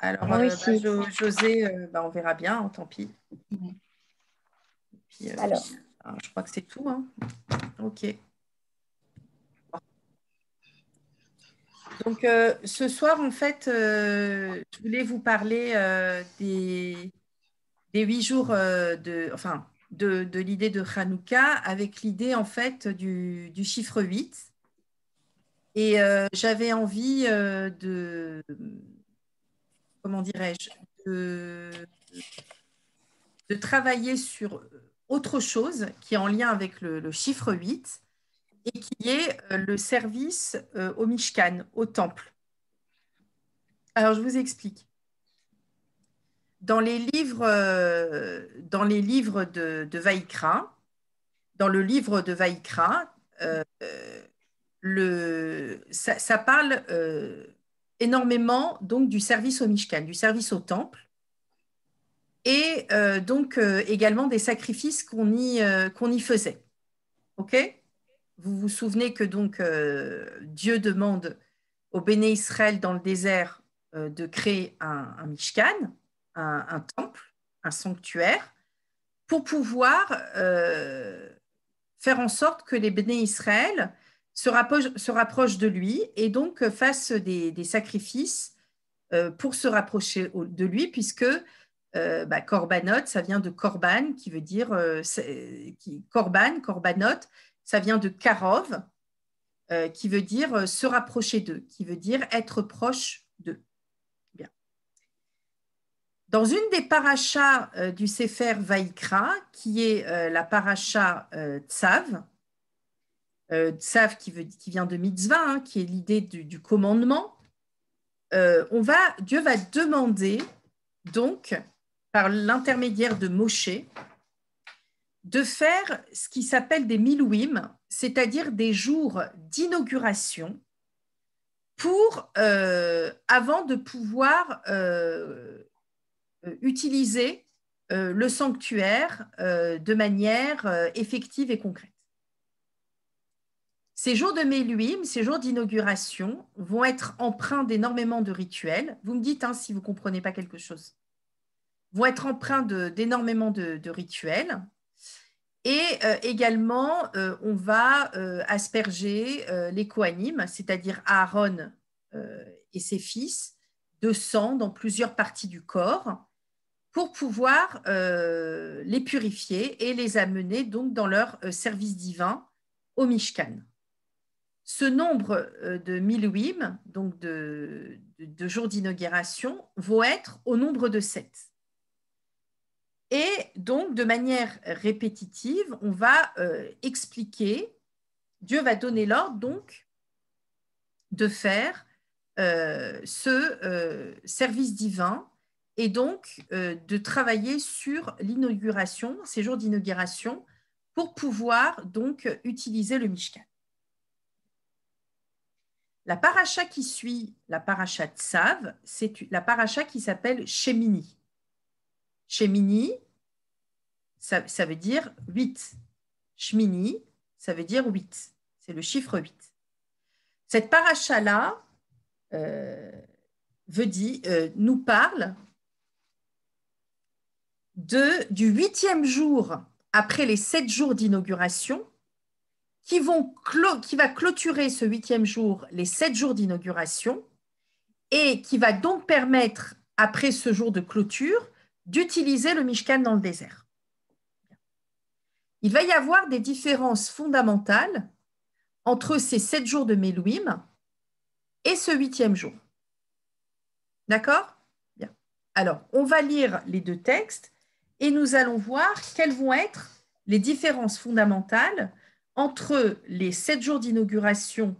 Alors, euh, bah, José, euh, bah, on verra bien, En hein, tant pis. Euh, alors. je crois que c'est tout. Hein. OK. Donc, ce soir, en fait, je voulais vous parler des, huit jours de, enfin, de, l'idée de Hanouka avec l'idée, en fait, du, du chiffre 8. Et j'avais envie de comment dirais-je, de, travailler sur autre chose qui est en lien avec le, chiffre 8 et qui est euh, le service euh, au Mishkan, au temple. Alors, je vous explique. Dans les livres, euh, dans les livres de, de Vaïkra, dans le livre de Vaïkra, le, ça, parle énormément donc du service au Mishkan, du service au temple, et euh, donc euh, également des sacrifices qu'on y, euh, y faisait. Ok Vous vous souvenez que donc Dieu demande au béné Israël dans le désert de créer un, Mishkan, un, un, temple, un sanctuaire, pour pouvoir faire en sorte que les béné Israël se rapproche, de lui et donc euh, fasse des, sacrifices euh, pour se rapprocher de lui, puisque euh, bah, ça vient de Corban, qui veut dire euh, qui, Corbanot, ça vient de Karov, qui veut dire se rapprocher d'eux, qui veut dire être proche d'eux. Bien. Dans une des parachas du Sefer Vaikra, qui est la paracha Tsav, euh, qui, vient de mitzvah, hein, qui est l'idée du, commandement, euh, Dieu va demander, donc, par l'intermédiaire de Moshe, de faire ce qui s'appelle des milouim, c'est-à-dire des jours d'inauguration, pour, euh, avant de pouvoir utiliser le sanctuaire de manière effective et concrète. Ces jours de Méluim, ces jours d'inauguration, vont être empreints d'énormément de rituels. Vous me dites hein, si vous ne comprenez pas quelque chose. Vont être empreints d'énormément de, rituels. Et euh, également, euh, on va euh, asperger les coanimes, c'est-à-dire Aaron et ses fils, de sang dans plusieurs parties du corps pour pouvoir les purifier et les amener donc dans leur service divin au Mishkan. Ce nombre euh, de Milwim, donc de, jours d'inauguration, vaut être au nombre de sept. Et donc, de manière répétitive, on va euh, expliquer, Dieu va donner l'ordre donc de faire euh, ce service divin et donc de travailler sur l'inauguration, ces jours d'inauguration, pour pouvoir donc utiliser le Mishkan. La paracha qui suit, la paracha Tsav, c'est la paracha qui s'appelle Shemini. Shemini, ça, veut dire 8. Shemini, ça veut dire 8. C'est le chiffre 8. Cette paracha-là euh, euh, nous parle de, du huitième jour après les sept jours d'inauguration, qui, va clôturer ce huitième jour les sept jours d'inauguration et qui va donc permettre, après ce jour de clôture, d'utiliser le Mishkan dans le désert. Il va y avoir des différences fondamentales entre ces sept jours de Melouim et ce huitième jour. D'accord Bien. Alors, on va lire les deux textes et nous allons voir quelles vont être les différences fondamentales entre les sept jours d'inauguration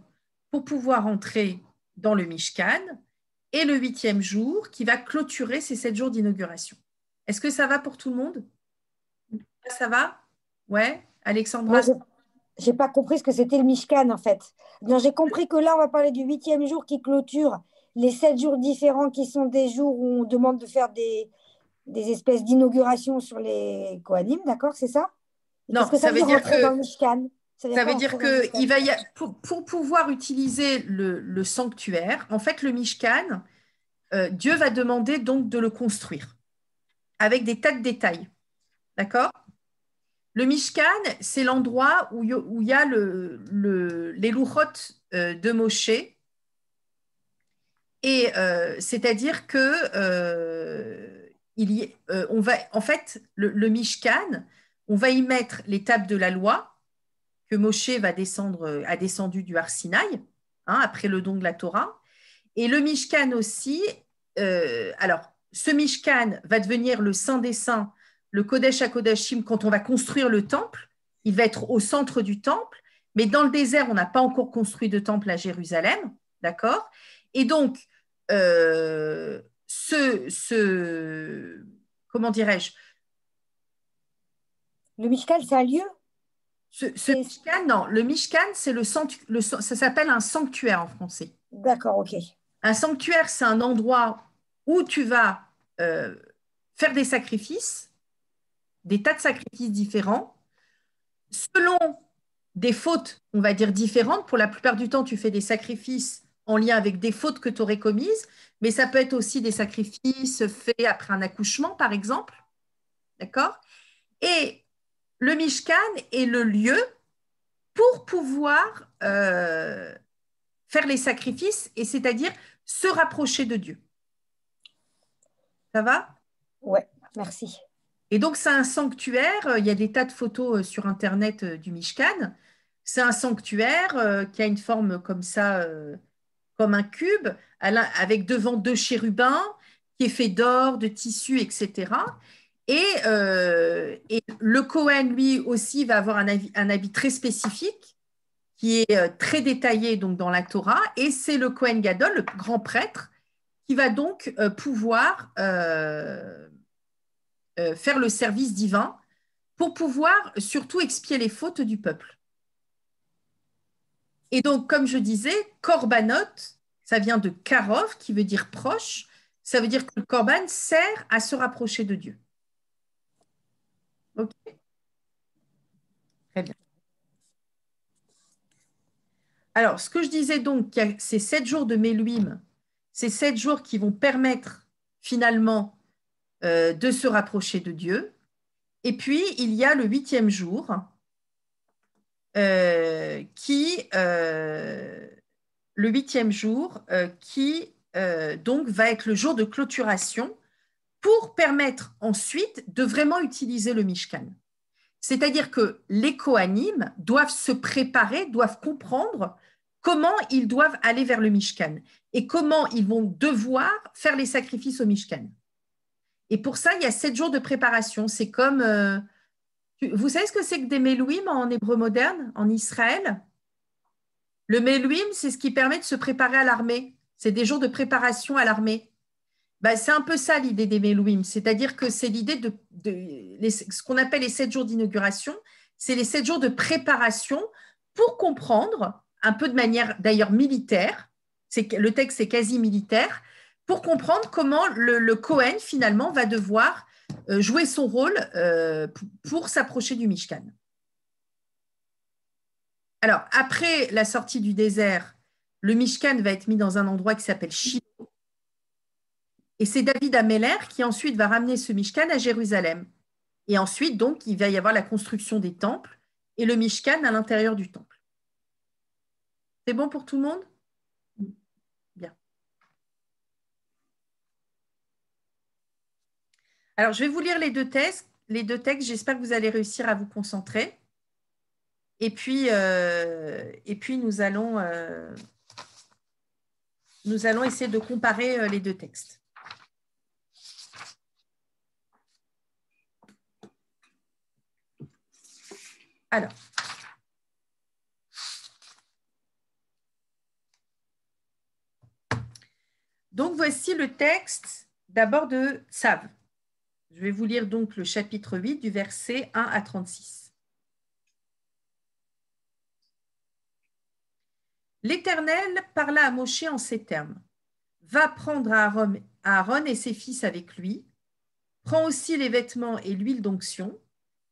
pour pouvoir entrer dans le Mishkan et le huitième jour qui va clôturer ces sept jours d'inauguration. Est-ce que ça va pour tout le monde Ça va Ouais, Alexandra Je j'ai pas compris ce que c'était le Mishkan en fait. Non, j'ai compris que là, on va parler du huitième jour qui clôture les sept jours différents qui sont des jours où on demande de faire des, espèces d'inauguration sur les Kohanim, d'accord C'est ça Non, que ça, veut dire, que. Dans le Mishkan ça, veut dire que va y pour, pouvoir utiliser le, sanctuaire, en fait, le Mishkan, euh, Dieu va demander donc de le construire avec des tas de détails. D'accord Le Mishkan, c'est l'endroit où il y a le, les louchotes euh, de Moshe. Et euh, c'est-à-dire que il y, on va, en fait, le, le Mishkan, on va y mettre les tables de la loi, que Moshe va descendre, euh, a descendu du Arsinaï, hein, après le don de la Torah. Et le Mishkan aussi, euh, alors ce Mishkan va devenir le Saint des Saints, le Kodesh à Kodashim, quand on va construire le temple. Il va être au centre du temple, mais dans le désert, on n'a pas encore construit de temple à Jérusalem, d'accord Et donc, euh, ce, ce, comment dirais-je Le Mishkan, c'est un lieu ce, Mishkan, non, le Mishkan, c'est le, ça s'appelle un sanctuaire en français. D'accord, ok. Un sanctuaire, c'est un endroit où tu vas euh, faire des sacrifices, des tas de sacrifices différents, selon des fautes, on va dire, différentes. Pour la plupart du temps, tu fais des sacrifices en lien avec des fautes que tu aurais commises, mais ça peut être aussi des sacrifices faits après un accouchement, par exemple. D'accord Et le Mishkan est le lieu pour pouvoir euh, faire les sacrifices et c'est-à-dire se rapprocher de Dieu. Ça va Oui, merci. Et donc c'est un sanctuaire, euh, il y a des tas de photos euh, sur internet du Mishkan. C'est un sanctuaire qui a une forme comme ça, comme un cube, avec devant deux chérubins, qui est fait d'or, de tissu, etc. Euh, et, le Cohen, lui aussi, va avoir un avis, très spécifique qui est euh, très détaillé donc dans la Torah. Et c'est le Cohen Gadol, le grand prêtre, qui va donc euh, pouvoir faire le service divin pour pouvoir surtout expier les fautes du peuple. Et donc, comme je disais, Korbanot, ça vient de Karov, qui veut dire proche. Ça veut dire que le Korban sert à se rapprocher de Dieu. OK. Très bien. Alors, ce que je disais donc, ces sept jours de Méluim, ces sept jours qui vont permettre finalement euh, de se rapprocher de Dieu. Et puis, il y a le huitième jour euh, qui, euh, le huitième jour qui donc va être le jour de clôturation pour permettre ensuite de vraiment utiliser le Mishkan. C'est-à-dire que les Kohanim doivent se préparer, doivent comprendre comment ils doivent aller vers le Mishkan et comment ils vont devoir faire les sacrifices au Mishkan. Et pour ça, il y a sept jours de préparation. C'est comme. Euh, vous savez ce que c'est que des Melouim en hébreu moderne, en Israël Le Melouim, c'est ce qui permet de se préparer à l'armée. C'est des jours de préparation à l'armée. Bah, c'est un peu ça l'idée des Melouim, c'est-à-dire que c'est l'idée de, ce qu'on appelle les sept jours d'inauguration, c'est les sept jours de préparation pour comprendre, un peu de manière d'ailleurs militaire, le texte est quasi militaire, pour comprendre comment le, Cohen finalement va devoir euh, jouer son rôle euh, pour s'approcher du Mishkan. Alors, après la sortie du désert, le Mishkan va être mis dans un endroit qui s'appelle Shiloh, et c'est David Ameller qui ensuite va ramener ce Mishkan à Jérusalem. Et ensuite, donc, il va y avoir la construction des temples et le Mishkan à l'intérieur du temple. C'est bon pour tout le monde Bien. Alors, je vais vous lire les deux textes. Les deux textes, j'espère que vous allez réussir à vous concentrer. Et puis, euh, et puis nous, allons, euh, nous allons essayer de comparer euh, les deux textes. Alors, donc voici le texte d'abord de Save. Je vais vous lire donc le chapitre 8 du verset 1 à 36. L'Éternel parla à Moshe en ces termes. Va prendre Aaron et ses fils avec lui, prends aussi les vêtements et l'huile d'onction,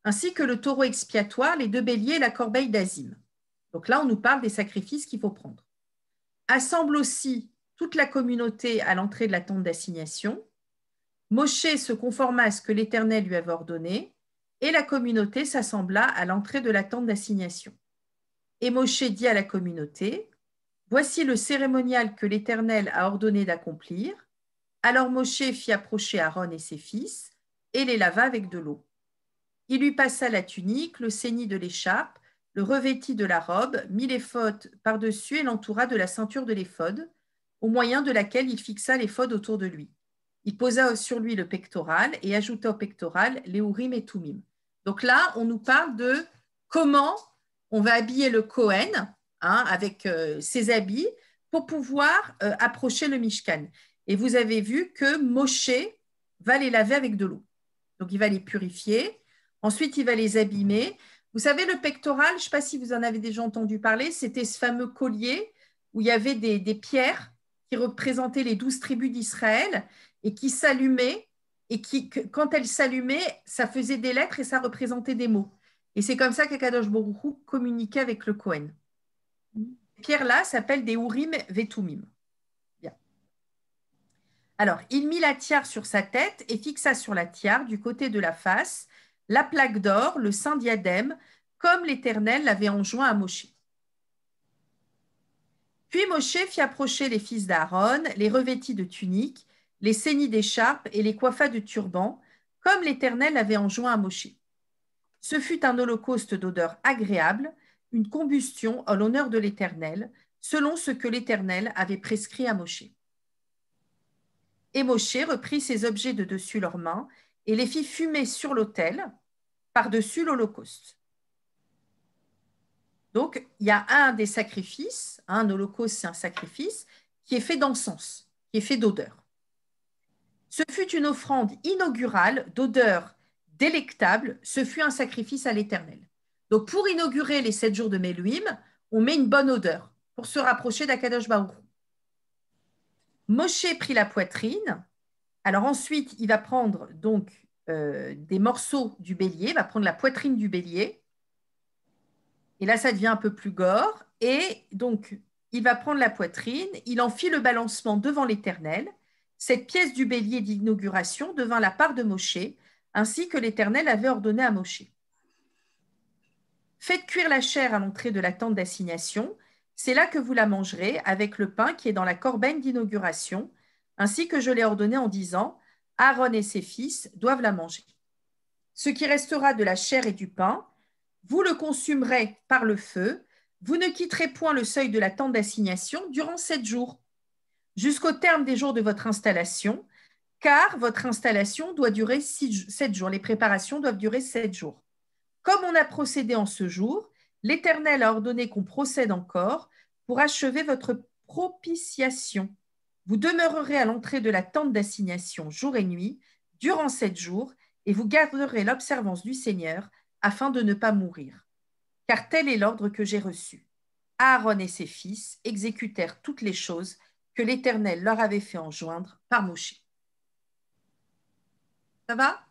ainsi que le taureau expiatoire, les deux béliers et la corbeille d'Azim. Donc là, on nous parle des sacrifices qu'il faut prendre. Assemble aussi toute la communauté à l'entrée de la tente d'assignation. Mosché se conforma à ce que l'Éternel lui avait ordonné, et la communauté s'assembla à l'entrée de la tente d'assignation. Et Moshe dit à la communauté, Voici le cérémonial que l'Éternel a ordonné d'accomplir. Alors Mosché fit approcher Aaron et ses fils, et les lava avec de l'eau. Il lui passa la tunique, le ceignit de l'écharpe, le revêtit de la robe, mit l'éphod par-dessus et l'entoura de la ceinture de l'éphod, au moyen de laquelle il fixa l'éphod autour de lui. Il posa sur lui le pectoral et ajouta au pectoral les et toumim. Donc là, on nous parle de comment on va habiller le Kohen hein, avec euh, ses habits pour pouvoir euh, approcher le Mishkan. Et vous avez vu que Moshe va les laver avec de l'eau. Donc il va les purifier Ensuite, il va les abîmer. Vous savez, le pectoral, je ne sais pas si vous en avez déjà entendu parler, c'était ce fameux collier où il y avait des, pierres qui représentaient les douze tribus d'Israël et qui s'allumaient et qui, quand elles s'allumaient, ça faisait des lettres et ça représentait des mots. Et c'est comme ça qu'Akadosh Borou communiquait avec le Cohen. Ces pierres-là s'appellent des Urim Vetumim. Alors, il mit la tiare sur sa tête et fixa sur la tiare, du côté de la face, la plaque d'or, le saint diadème, comme l'Éternel l'avait enjoint à Moshe. Puis Moshe fit approcher les fils d'Aaron, les revêtit de tuniques, les ceignit d'écharpes et les coiffa de turbans, comme l'Éternel l'avait enjoint à Moshe. Ce fut un holocauste d'odeur agréable, une combustion en l'honneur de l'Éternel, selon ce que l'Éternel avait prescrit à Moshe. Et Moshe reprit ses objets de dessus leurs mains et les fit fumer sur l'autel par-dessus l'Holocauste. Donc, il y a un des sacrifices, un holocauste, c'est un sacrifice, qui est fait d'encens, qui est fait d'odeur. Ce fut une offrande inaugurale d'odeur délectable, ce fut un sacrifice à l'Éternel. Donc, pour inaugurer les sept jours de Méluim, on met une bonne odeur pour se rapprocher d'Akadosh mosché Moshe prit la poitrine alors ensuite, il va prendre donc euh, des morceaux du bélier, il va prendre la poitrine du bélier. Et là, ça devient un peu plus gore. Et donc, il va prendre la poitrine, il en fit le balancement devant l'Éternel. Cette pièce du bélier d'inauguration devint la part de Mosché, ainsi que l'Éternel avait ordonné à Mosché. Faites cuire la chair à l'entrée de la tente d'assignation. C'est là que vous la mangerez avec le pain qui est dans la corbeille d'inauguration ainsi que je l'ai ordonné en disant, Aaron et ses fils doivent la manger. Ce qui restera de la chair et du pain, vous le consumerez par le feu, vous ne quitterez point le seuil de la tente d'assignation durant sept jours, jusqu'au terme des jours de votre installation, car votre installation doit durer sept jours, les préparations doivent durer sept jours. Comme on a procédé en ce jour, l'Éternel a ordonné qu'on procède encore pour achever votre propitiation. Vous demeurerez à l'entrée de la tente d'assignation jour et nuit, durant sept jours, et vous garderez l'observance du Seigneur afin de ne pas mourir. Car tel est l'ordre que j'ai reçu. Aaron et ses fils exécutèrent toutes les choses que l'Éternel leur avait fait enjoindre par Moshe. Ça va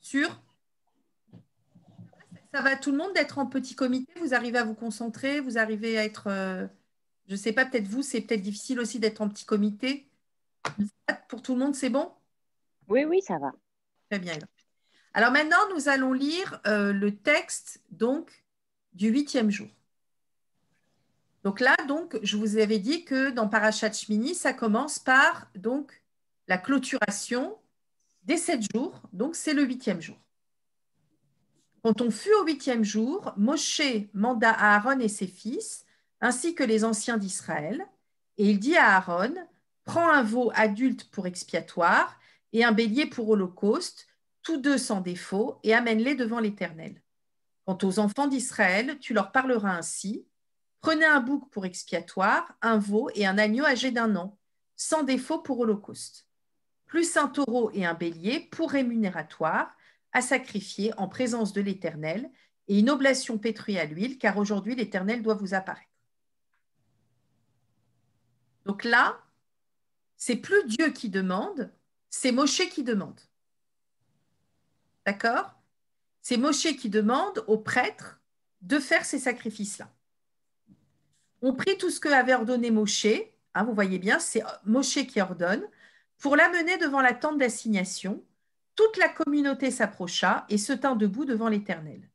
Sûr Ça va tout le monde d'être en petit comité Vous arrivez à vous concentrer Vous arrivez à être euh, je ne sais pas, peut-être vous, c'est peut-être difficile aussi d'être en petit comité. Pour tout le monde, c'est bon Oui, oui, ça va. Très bien. Alors maintenant, nous allons lire euh, le texte donc du huitième jour. Donc là, donc, je vous avais dit que dans Parashat Shmini, ça commence par donc la clôturation des sept jours. Donc c'est le huitième jour. Quand on fut au huitième jour, Moshe manda à Aaron et ses fils ainsi que les anciens d'Israël. Et il dit à Aaron, prends un veau adulte pour expiatoire et un bélier pour holocauste, tous deux sans défaut, et amène-les devant l'Éternel. Quant aux enfants d'Israël, tu leur parleras ainsi. Prenez un bouc pour expiatoire, un veau et un agneau âgé d'un an, sans défaut pour holocauste, plus un taureau et un bélier pour rémunératoire, à sacrifier en présence de l'Éternel, et une oblation pétrie à l'huile, car aujourd'hui l'Éternel doit vous apparaître. Donc là, c'est plus Dieu qui demande, c'est Moshe qui demande. D'accord C'est Moshe qui demande aux prêtres de faire ces sacrifices-là. On prit tout ce que avait ordonné Moshe, hein, vous voyez bien, c'est Moshe qui ordonne, pour l'amener devant la tente d'assignation. Toute la communauté s'approcha et se tint debout devant l'Éternel.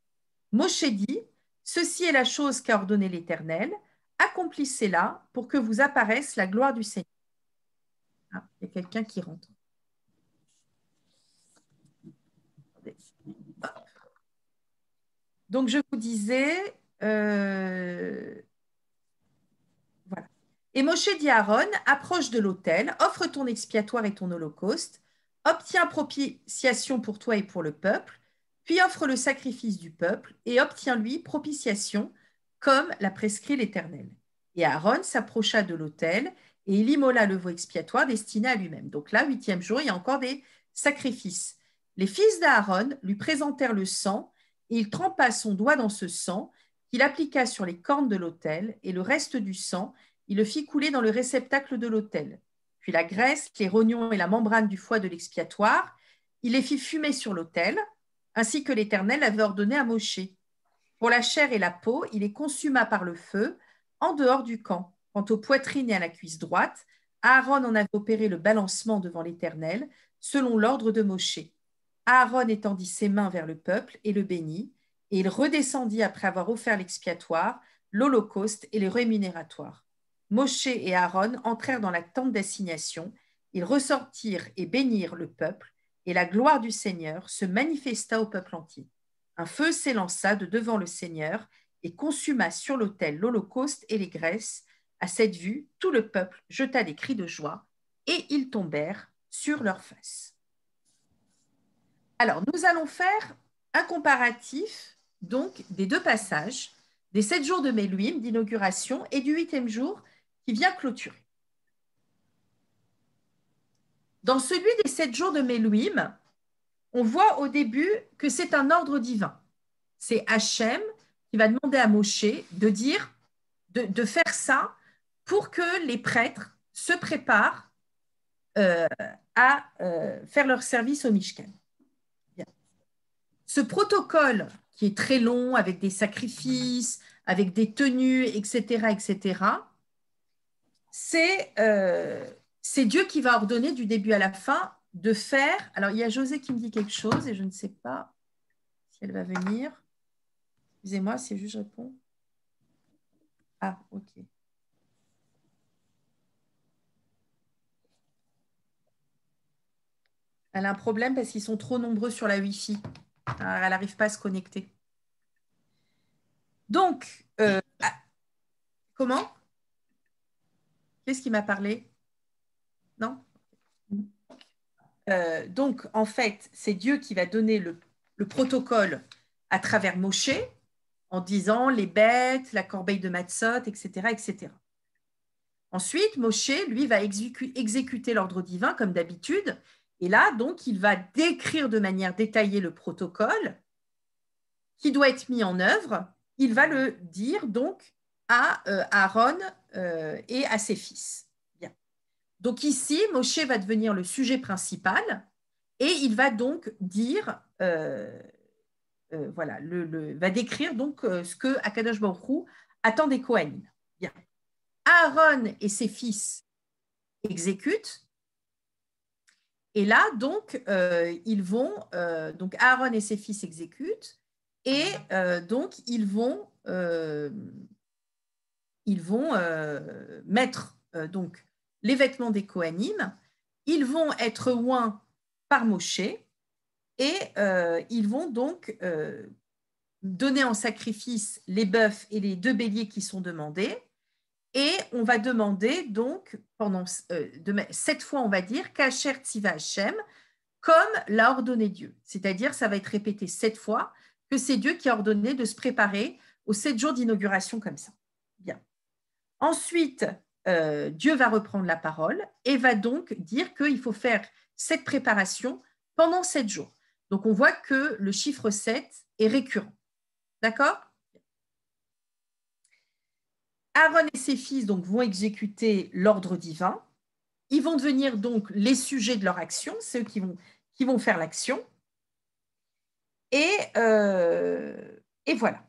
Moshe dit, Ceci est la chose qu'a ordonné l'Éternel, accomplissez-la pour que vous apparaisse la gloire du Seigneur. Ah, il y a quelqu'un qui rentre. Donc, je vous disais, euh, voilà. Et Moshe dit Aaron, approche de l'autel, offre ton expiatoire et ton holocauste, obtiens propitiation pour toi et pour le peuple, puis offre le sacrifice du peuple et obtiens-lui propitiation comme l'a prescrit l'Éternel. Et Aaron s'approcha de l'autel et il immola le veau expiatoire destiné à lui-même. Donc là, huitième jour, il y a encore des sacrifices. Les fils d'Aaron lui présentèrent le sang et il trempa son doigt dans ce sang qu'il appliqua sur les cornes de l'autel et le reste du sang, il le fit couler dans le réceptacle de l'autel. Puis la graisse, les rognons et la membrane du foie de l'expiatoire, il les fit fumer sur l'autel, ainsi que l'Éternel avait ordonné à Mosché. Pour la chair et la peau, il les consuma par le feu, en dehors du camp. Quant aux poitrines et à la cuisse droite, Aaron en avait opéré le balancement devant l'Éternel, selon l'ordre de Mosché. Aaron étendit ses mains vers le peuple et le bénit, et il redescendit après avoir offert l'expiatoire, l'holocauste et les rémunératoire. Mosché et Aaron entrèrent dans la tente d'assignation, ils ressortirent et bénirent le peuple, et la gloire du Seigneur se manifesta au peuple entier. Un feu s'élança de devant le Seigneur et consuma sur l'autel l'Holocauste et les graisses. À cette vue, tout le peuple jeta des cris de joie et ils tombèrent sur leurs faces. Alors, nous allons faire un comparatif donc des deux passages, des sept jours de Méluim d'inauguration et du huitième jour qui vient clôturer. Dans celui des sept jours de Méluim, on voit au début que c'est un ordre divin. C'est Hachem qui va demander à Moshe de dire, de, faire ça pour que les prêtres se préparent euh, à euh, faire leur service au Mishkan. Ce protocole qui est très long, avec des sacrifices, avec des tenues, etc., etc., euh, c'est Dieu qui va ordonner du début à la fin de faire. Alors, il y a José qui me dit quelque chose et je ne sais pas si elle va venir. Excusez-moi, c'est juste je réponds. Ah, ok. Elle a un problème parce qu'ils sont trop nombreux sur la Wi-Fi. Ah, elle n'arrive pas à se connecter. Donc, euh, ah, comment Qu'est-ce qui m'a parlé Non euh, donc, en fait, c'est Dieu qui va donner le, protocole à travers Moshe en disant les bêtes, la corbeille de Matzot, etc. etc. Ensuite, Moshe, lui, va exécuter l'ordre divin comme d'habitude. Et là, donc, il va décrire de manière détaillée le protocole qui doit être mis en œuvre. Il va le dire donc à euh, Aaron euh, et à ses fils. Donc ici, Moshe va devenir le sujet principal et il va donc dire, euh, euh, voilà, le, va décrire donc euh, ce que Akadosh Baruch attend des Kohanim. Bien. Aaron et ses fils exécutent. Et là, donc, ils vont, donc Aaron et ses fils exécutent, et donc ils vont, ils vont mettre donc les vêtements des coanimes, ils vont être oints par Moshe et euh, ils vont donc euh, donner en sacrifice les bœufs et les deux béliers qui sont demandés. Et on va demander donc, pendant euh, fois, on va dire, Kacher Hashem, comme l'a ordonné Dieu. C'est-à-dire, ça va être répété sept fois que c'est Dieu qui a ordonné de se préparer aux sept jours d'inauguration comme ça. Bien. Ensuite, euh, Dieu va reprendre la parole et va donc dire qu'il faut faire cette préparation pendant sept jours. Donc on voit que le chiffre 7 est récurrent. D'accord Aaron et ses fils donc, vont exécuter l'ordre divin. Ils vont devenir donc les sujets de leur action, ceux qui vont, qui vont faire l'action. Et, euh, et voilà.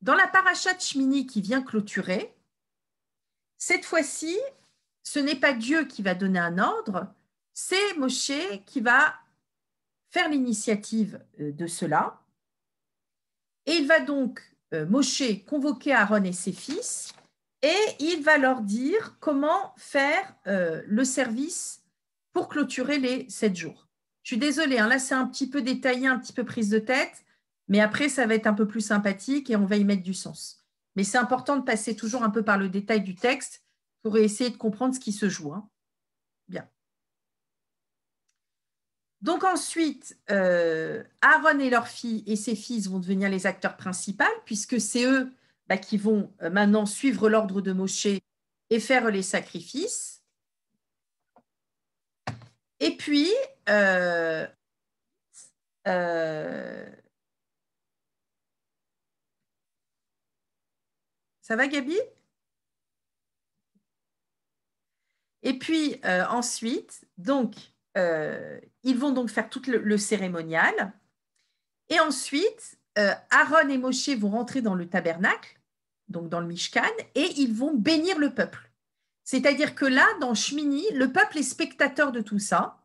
Dans la parachat de qui vient clôturer, cette fois-ci, ce n'est pas Dieu qui va donner un ordre, c'est Moshe qui va faire l'initiative euh, de cela. Et il va donc, euh, Moshe, convoquer Aaron et ses fils, et il va leur dire comment faire euh, le service pour clôturer les sept jours. Je suis désolée, hein, là c'est un petit peu détaillé, un petit peu prise de tête, mais après ça va être un peu plus sympathique et on va y mettre du sens c'est important de passer toujours un peu par le détail du texte pour essayer de comprendre ce qui se joue. Hein. Bien. Donc ensuite, euh, Aaron et leurs fille et ses fils vont devenir les acteurs principaux, puisque c'est eux bah, qui vont euh, maintenant suivre l'ordre de Moshe et faire les sacrifices. Et puis, euh, Ça va, Gabi Et puis euh, ensuite, donc, euh, ils vont donc faire tout le, cérémonial. Et ensuite, euh, Aaron et Moshe vont rentrer dans le tabernacle, donc dans le Mishkan, et ils vont bénir le peuple. C'est-à-dire que là, dans Shmini, le peuple est spectateur de tout ça.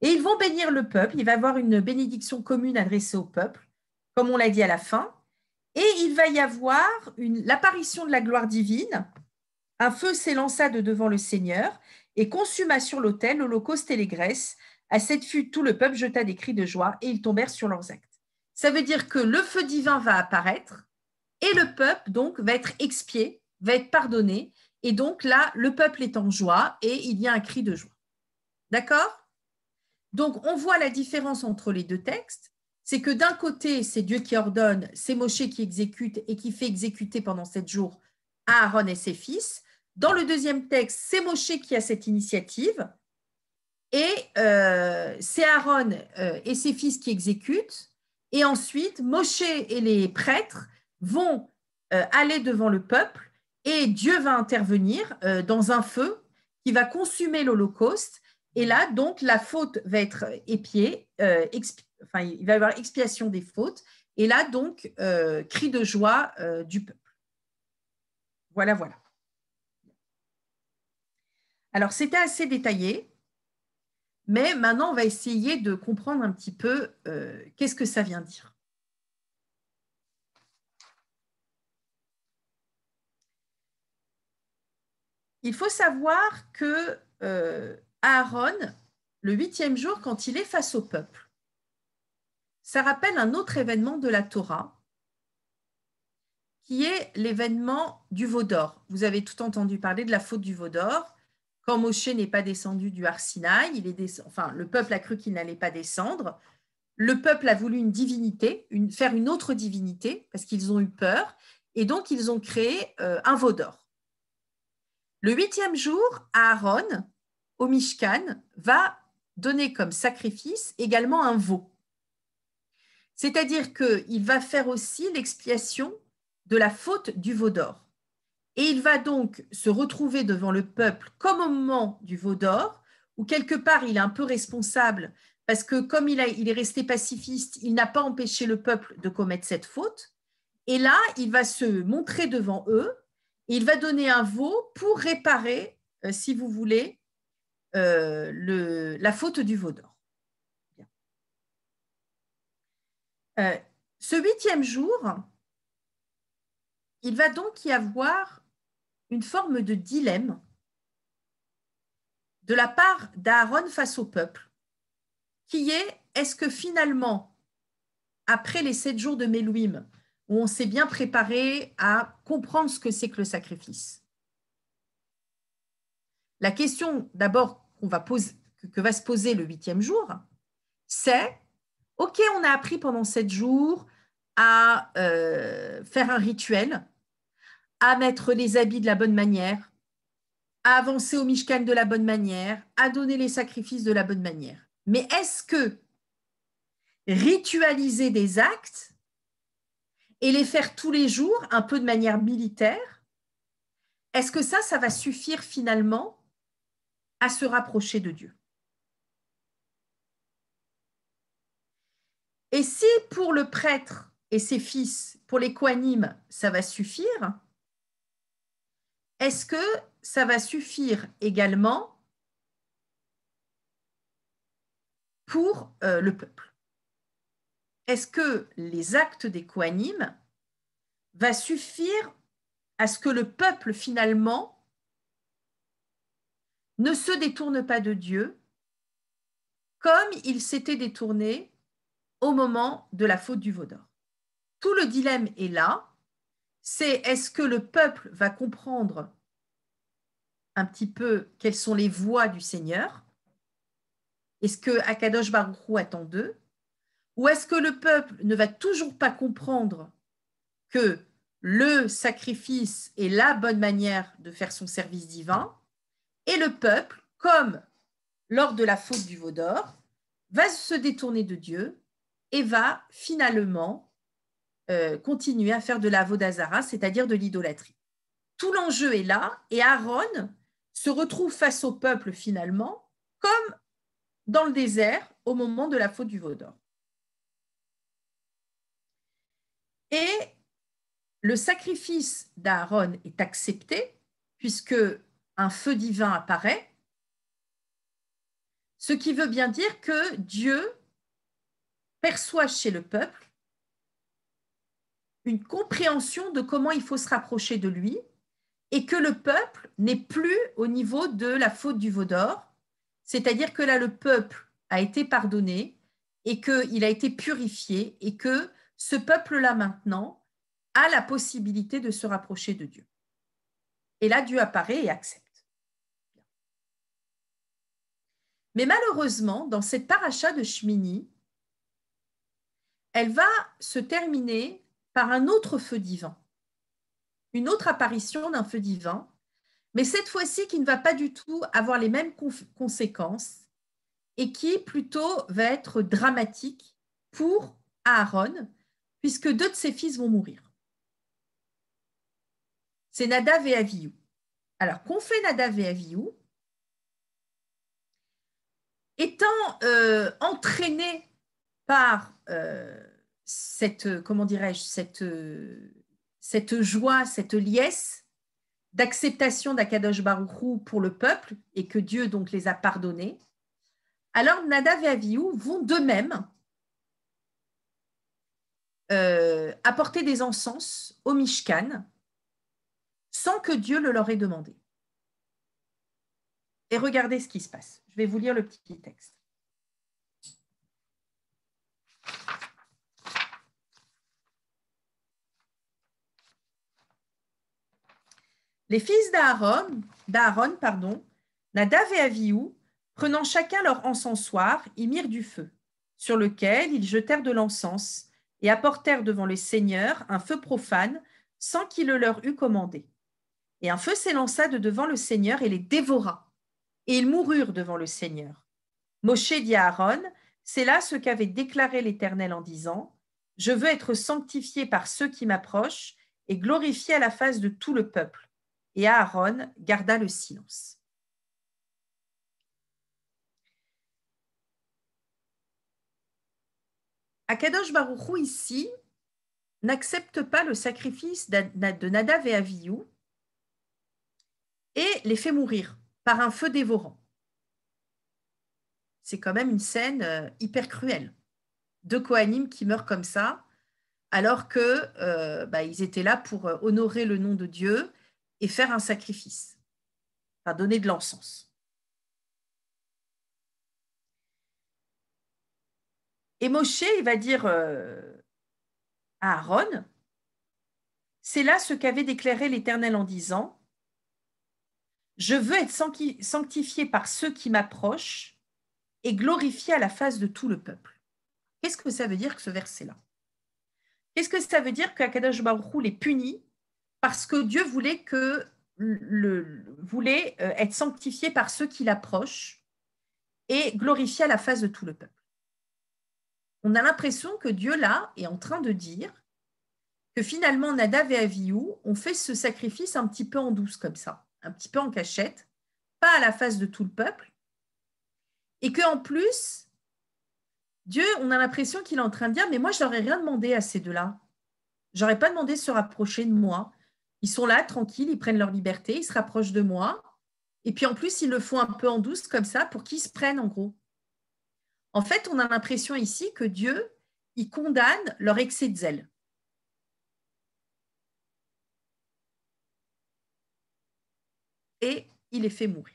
Et ils vont bénir le peuple. Il va y avoir une bénédiction commune adressée au peuple, comme on l'a dit à la fin. Et il va y avoir l'apparition de la gloire divine. Un feu s'élança de devant le Seigneur et consuma sur l'autel l'Holocauste et les graisses. À cette fuite, tout le peuple jeta des cris de joie et ils tombèrent sur leurs actes. Ça veut dire que le feu divin va apparaître et le peuple donc va être expié, va être pardonné. Et donc là, le peuple est en joie et il y a un cri de joie. D'accord Donc on voit la différence entre les deux textes c'est que d'un côté, c'est Dieu qui ordonne, c'est Moshe qui exécute et qui fait exécuter pendant sept jours Aaron et ses fils. Dans le deuxième texte, c'est Moshe qui a cette initiative et euh, c'est Aaron euh, et ses fils qui exécutent. Et ensuite, Moshe et les prêtres vont euh, aller devant le peuple et Dieu va intervenir dans un feu qui va consumer l'Holocauste. Et là, donc, la faute va être épiée, il va y avoir expiation des fautes, et là donc euh, cri de joie euh, du peuple. Voilà, voilà. Alors c'était assez détaillé, mais maintenant on va essayer de comprendre un petit peu euh, qu'est-ce que ça vient dire. Il faut savoir que Aaron, le huitième jour, quand il est face au peuple, ça rappelle un autre événement de la Torah, qui est l'événement du veau d'or. Vous avez tout entendu parler de la faute du veau d'or. Quand Moshe n'est pas descendu du Harsinaï, il est enfin, le peuple a cru qu'il n'allait pas descendre. Le peuple a voulu une divinité, faire une autre divinité, parce qu'ils ont eu peur. Et donc, ils ont créé euh, un veau d'or. Le huitième jour, Aaron, au Mishkan, va donner comme sacrifice également un veau. C'est-à-dire qu'il va faire aussi l'expiation de la faute du veau d'or. Et il va donc se retrouver devant le peuple comme au moment du veau d'or, où quelque part il est un peu responsable, parce que comme il, est resté pacifiste, il n'a pas empêché le peuple de commettre cette faute. Et là, il va se montrer devant eux, et il va donner un veau pour réparer, euh, si vous voulez, euh, la faute du veau d'or. Euh, ce huitième jour, il va donc y avoir une forme de dilemme de la part d'Aaron face au peuple, qui est est-ce que finalement, après les sept jours de Méluim, où on s'est bien préparé à comprendre ce que c'est que le sacrifice, la question d'abord va poser, que va se poser le huitième jour, c'est OK, on a appris pendant sept jours à euh, faire un rituel, à mettre les habits de la bonne manière, à avancer au Mishkan de la bonne manière, à donner les sacrifices de la bonne manière. Mais est-ce que ritualiser des actes et les faire tous les jours, un peu de manière militaire, est-ce que ça, ça va suffire finalement à se rapprocher de Dieu Et si pour le prêtre et ses fils, pour les coanimes, ça va suffire, est-ce que ça va suffire également pour euh, le peuple Est-ce que les actes des coanimes va suffire à ce que le peuple finalement ne se détourne pas de Dieu comme il s'était détourné au moment de la faute du veau d'or. Tout le dilemme est là, c'est est-ce que le peuple va comprendre un petit peu quelles sont les voies du Seigneur Est-ce que Akadosh Baruchou attend d'eux Ou est-ce que le peuple ne va toujours pas comprendre que le sacrifice est la bonne manière de faire son service divin Et le peuple, comme lors de la faute du veau d'or, va se détourner de Dieu et va finalement euh, continuer à faire de la Vodazara, c'est-à-dire de l'idolâtrie. Tout l'enjeu est là, et Aaron se retrouve face au peuple finalement, comme dans le désert au moment de la faute du veau Et le sacrifice d'Aaron est accepté, puisque un feu divin apparaît, ce qui veut bien dire que Dieu perçoit chez le peuple une compréhension de comment il faut se rapprocher de lui et que le peuple n'est plus au niveau de la faute du veau d'or, c'est-à-dire que là, le peuple a été pardonné et qu'il a été purifié et que ce peuple-là maintenant a la possibilité de se rapprocher de Dieu. Et là, Dieu apparaît et accepte. Mais malheureusement, dans cette paracha de Shemini, elle va se terminer par un autre feu divin, une autre apparition d'un feu divin, mais cette fois-ci qui ne va pas du tout avoir les mêmes conséquences et qui plutôt va être dramatique pour Aaron, puisque deux de ses fils vont mourir. C'est Nadav et Aviou. Alors, qu'ont fait Nadav et Aviou, Étant euh, entraîné par euh, cette, euh, comment dirais-je, cette, euh, cette joie, cette liesse d'acceptation d'Akadosh Baruchou pour le peuple et que Dieu donc les a pardonnés, alors Nadav et Aviou vont de même apporter des encens au Mishkan sans que Dieu le leur ait demandé. Et regardez ce qui se passe. Je vais vous lire le petit texte. Les fils d'Aaron, d'Aaron pardon, Nadav et Avihu, prenant chacun leur encensoir, y mirent du feu, sur lequel ils jetèrent de l'encens et apportèrent devant le Seigneur un feu profane sans qu'il le leur eût commandé. Et un feu s'élança de devant le Seigneur et les dévora. Et ils moururent devant le Seigneur. Moshe dit à Aaron, c'est là ce qu'avait déclaré l'Éternel en disant, Je veux être sanctifié par ceux qui m'approchent et glorifié à la face de tout le peuple et Aaron garda le silence. Akadosh Baruchou ici n'accepte pas le sacrifice de Nadav et Aviou et les fait mourir par un feu dévorant. C'est quand même une scène euh, hyper cruelle. Deux Kohanim qui meurent comme ça, alors qu'ils euh, bah, étaient là pour euh, honorer le nom de Dieu et faire un sacrifice, enfin donner de l'encens. Et Moshe, il va dire euh, à Aaron, c'est là ce qu'avait déclaré l'Éternel en disant, je veux être sanctifié par ceux qui m'approchent et glorifié à la face de tout le peuple. Qu'est-ce que ça veut dire que ce verset-là Qu'est-ce que ça veut dire qu'Akadash Baruch Hu les punit parce que Dieu voulait, euh, être sanctifié par ceux qui l'approchent et glorifié à la face de tout le peuple. On a l'impression que Dieu, là, est en train de dire que finalement, Nadav et Aviou ont fait ce sacrifice un petit peu en douce comme ça, un petit peu en cachette, pas à la face de tout le peuple, et qu'en plus, Dieu, on a l'impression qu'il est en train de dire, mais moi, je n'aurais rien demandé à ces deux-là. Je n'aurais pas demandé de se rapprocher de moi. Ils sont là, tranquilles, ils prennent leur liberté, ils se rapprochent de moi. Et puis en plus, ils le font un peu en douce comme ça pour qu'ils se prennent en gros. En fait, on a l'impression ici que Dieu, il condamne leur excès de zèle. Et il les fait mourir.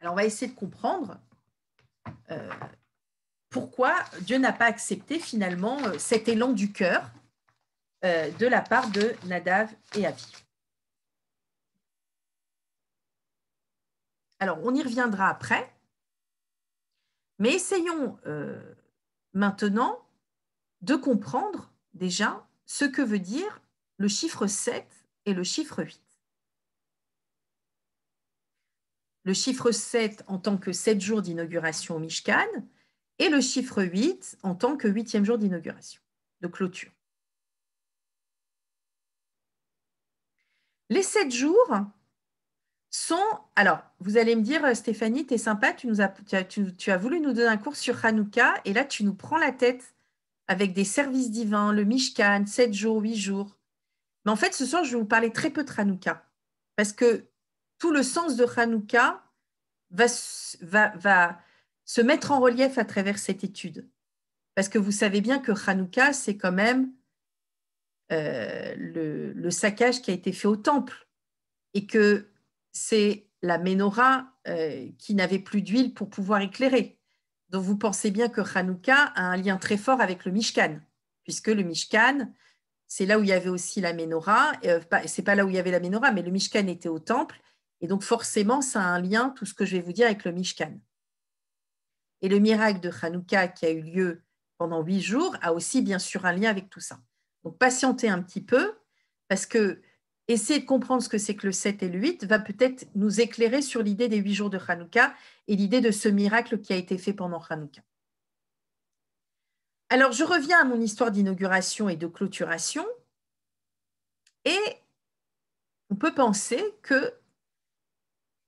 Alors on va essayer de comprendre euh, pourquoi Dieu n'a pas accepté finalement euh, cet élan du cœur euh, de la part de Nadav et Avi. Alors, on y reviendra après, mais essayons euh, maintenant de comprendre déjà ce que veut dire le chiffre 7 et le chiffre 8. Le chiffre 7 en tant que 7 jours d'inauguration au Mishkan et le chiffre 8 en tant que 8e jour d'inauguration, de clôture. Les sept jours sont. Alors, vous allez me dire, Stéphanie, tu es sympa, tu, nous as, tu, as, voulu nous donner un cours sur Hanouka, et là, tu nous prends la tête avec des services divins, le Mishkan, sept jours, huit jours. Mais en fait, ce soir, je vais vous parler très peu de Hanouka, parce que tout le sens de Hanouka va, va, va se mettre en relief à travers cette étude. Parce que vous savez bien que Hanouka, c'est quand même euh, le, saccage qui a été fait au temple et que c'est la menorah euh, qui n'avait plus d'huile pour pouvoir éclairer. Donc vous pensez bien que Hanouka a un lien très fort avec le Mishkan, puisque le Mishkan, c'est là où il y avait aussi la menorah. Euh, c'est pas là où il y avait la menorah, mais le Mishkan était au temple. Et donc forcément, ça a un lien, tout ce que je vais vous dire, avec le Mishkan. Et le miracle de Hanouka qui a eu lieu pendant huit jours a aussi bien sûr un lien avec tout ça. Donc patienter un petit peu, parce que essayer de comprendre ce que c'est que le 7 et le 8 va peut-être nous éclairer sur l'idée des 8 jours de Hanouka et l'idée de ce miracle qui a été fait pendant Hanouka. Alors je reviens à mon histoire d'inauguration et de clôturation. Et on peut penser que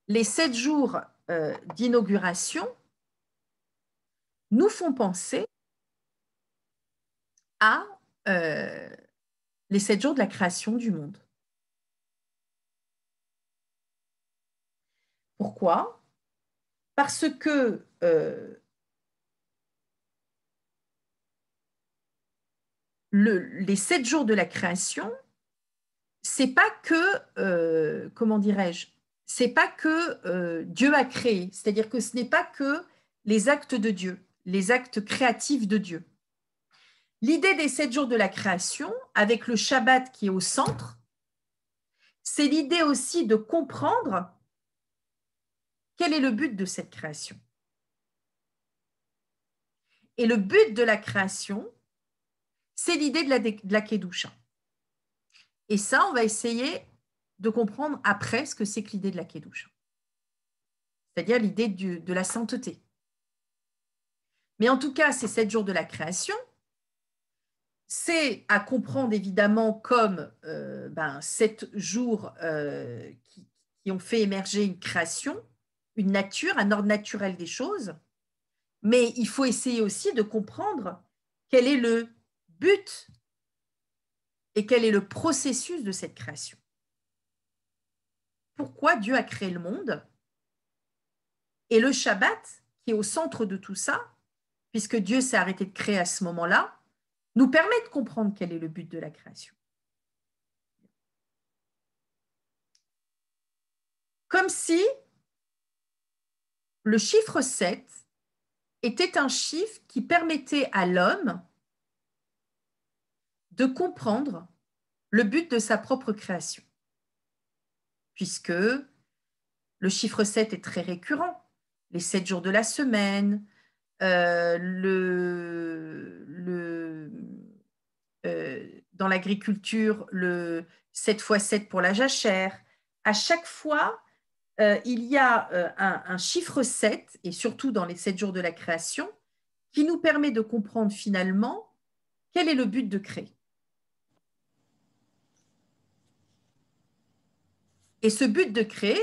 les sept jours euh, d'inauguration nous font penser à euh, les sept jours de la création du monde. Pourquoi Parce que euh, les sept jours de la création, c'est pas que, euh, comment dirais-je, c'est pas que Dieu a créé, c'est-à-dire que ce n'est pas que les actes de Dieu, les actes créatifs de Dieu. L'idée des sept jours de la création, avec le Shabbat qui est au centre, c'est l'idée aussi de comprendre quel est le but de cette création. Et le but de la création, c'est l'idée de la, de Et ça, on va essayer de comprendre après ce que c'est que l'idée de la Kedusha, c'est-à-dire l'idée de la sainteté. Mais en tout cas, ces sept jours de la création, c'est à comprendre évidemment comme euh, ben, sept jours euh, qui, ont fait émerger une création, une nature, un ordre naturel des choses, mais il faut essayer aussi de comprendre quel est le but et quel est le processus de cette création. Pourquoi Dieu a créé le monde Et le Shabbat, qui est au centre de tout ça, puisque Dieu s'est arrêté de créer à ce moment-là, nous permet de comprendre quel est le but de la création. Comme si le chiffre 7 était un chiffre qui permettait à l'homme de comprendre le but de sa propre création, puisque le chiffre 7 est très récurrent. Les 7 jours de la semaine, euh, euh, dans l'agriculture, le 7 x 7 pour la jachère. À chaque fois, euh, il y a un, un, chiffre 7, et surtout dans les 7 jours de la création, qui nous permet de comprendre finalement quel est le but de créer. Et ce but de créer,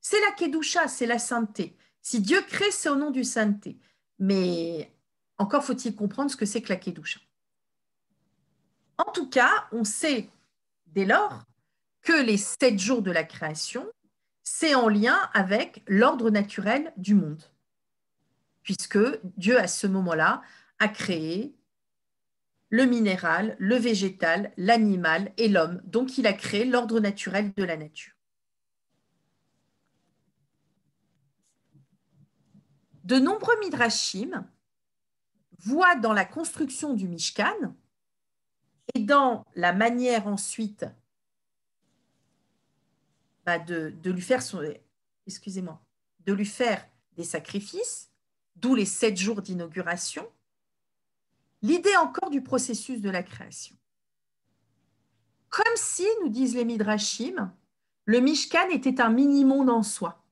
c'est la kedusha, c'est la sainteté. Si Dieu crée, c'est au nom du sainteté. Mais encore faut-il comprendre ce que c'est claquer douche. En tout cas, on sait dès lors que les sept jours de la création, c'est en lien avec l'ordre naturel du monde, puisque Dieu, à ce moment-là, a créé le minéral, le végétal, l'animal et l'homme. Donc, il a créé l'ordre naturel de la nature. De nombreux midrashim voient dans la construction du Mishkan et dans la manière ensuite bah, de, lui faire excusez-moi, de lui faire des sacrifices, d'où les sept jours d'inauguration, l'idée encore du processus de la création. Comme si, nous disent les Midrashim, le Mishkan était un mini-monde en soi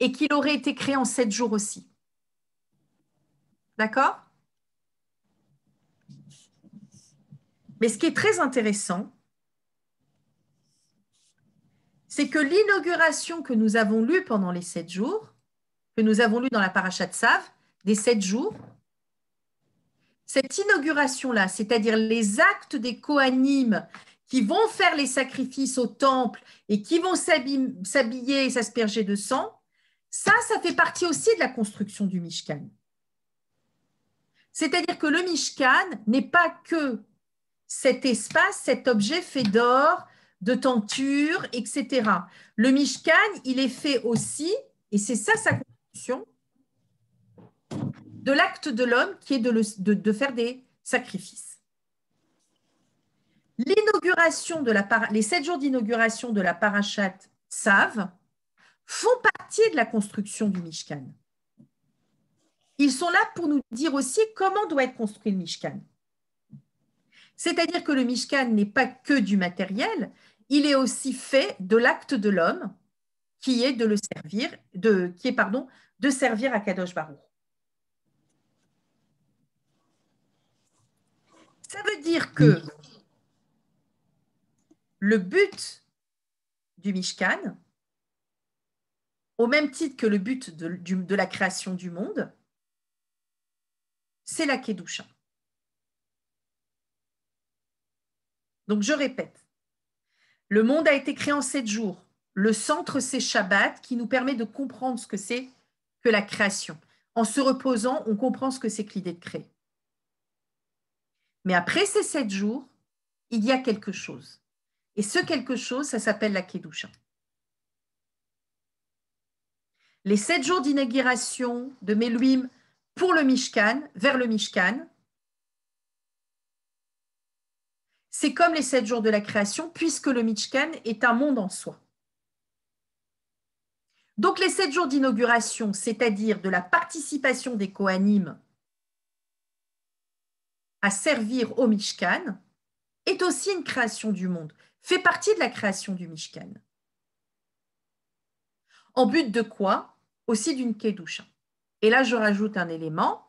et qu'il aurait été créé en sept jours aussi. D'accord Mais ce qui est très intéressant, c'est que l'inauguration que nous avons lue pendant les sept jours, que nous avons lue dans la paracha de Sav, des sept jours, cette inauguration-là, c'est-à-dire les actes des coanimes qui vont faire les sacrifices au temple et qui vont s'habiller et s'asperger de sang, ça, ça fait partie aussi de la construction du Mishkan. C'est-à-dire que le Mishkan n'est pas que cet espace, cet objet fait d'or, de tenture, etc. Le Mishkan, il est fait aussi, et c'est ça sa construction, de l'acte de l'homme qui est de, faire des sacrifices. L'inauguration de les sept jours d'inauguration de la parachate savent font partie de la construction du Mishkan. Ils sont là pour nous dire aussi comment doit être construit le Mishkan. C'est-à-dire que le Mishkan n'est pas que du matériel, il est aussi fait de l'acte de l'homme qui est de le servir, de, qui est, pardon, de servir à Kadosh Barou. Ça veut dire que le but du Mishkan, au même titre que le but de, la création du monde, c'est la kedoucha. Donc je répète, le monde a été créé en sept jours. Le centre, c'est Shabbat, qui nous permet de comprendre ce que c'est que la création. En se reposant, on comprend ce que c'est que l'idée de créer. Mais après ces sept jours, il y a quelque chose. Et ce quelque chose, ça s'appelle la kedoucha les sept jours d'inauguration de Meluim pour le Mishkan, vers le Mishkan, c'est comme les sept jours de la création, puisque le Mishkan est un monde en soi. Donc les sept jours d'inauguration, c'est-à-dire de la participation des Kohanim à servir au Mishkan, est aussi une création du monde, fait partie de la création du Mishkan en but de quoi Aussi d'une kedusha. Et là, je rajoute un élément.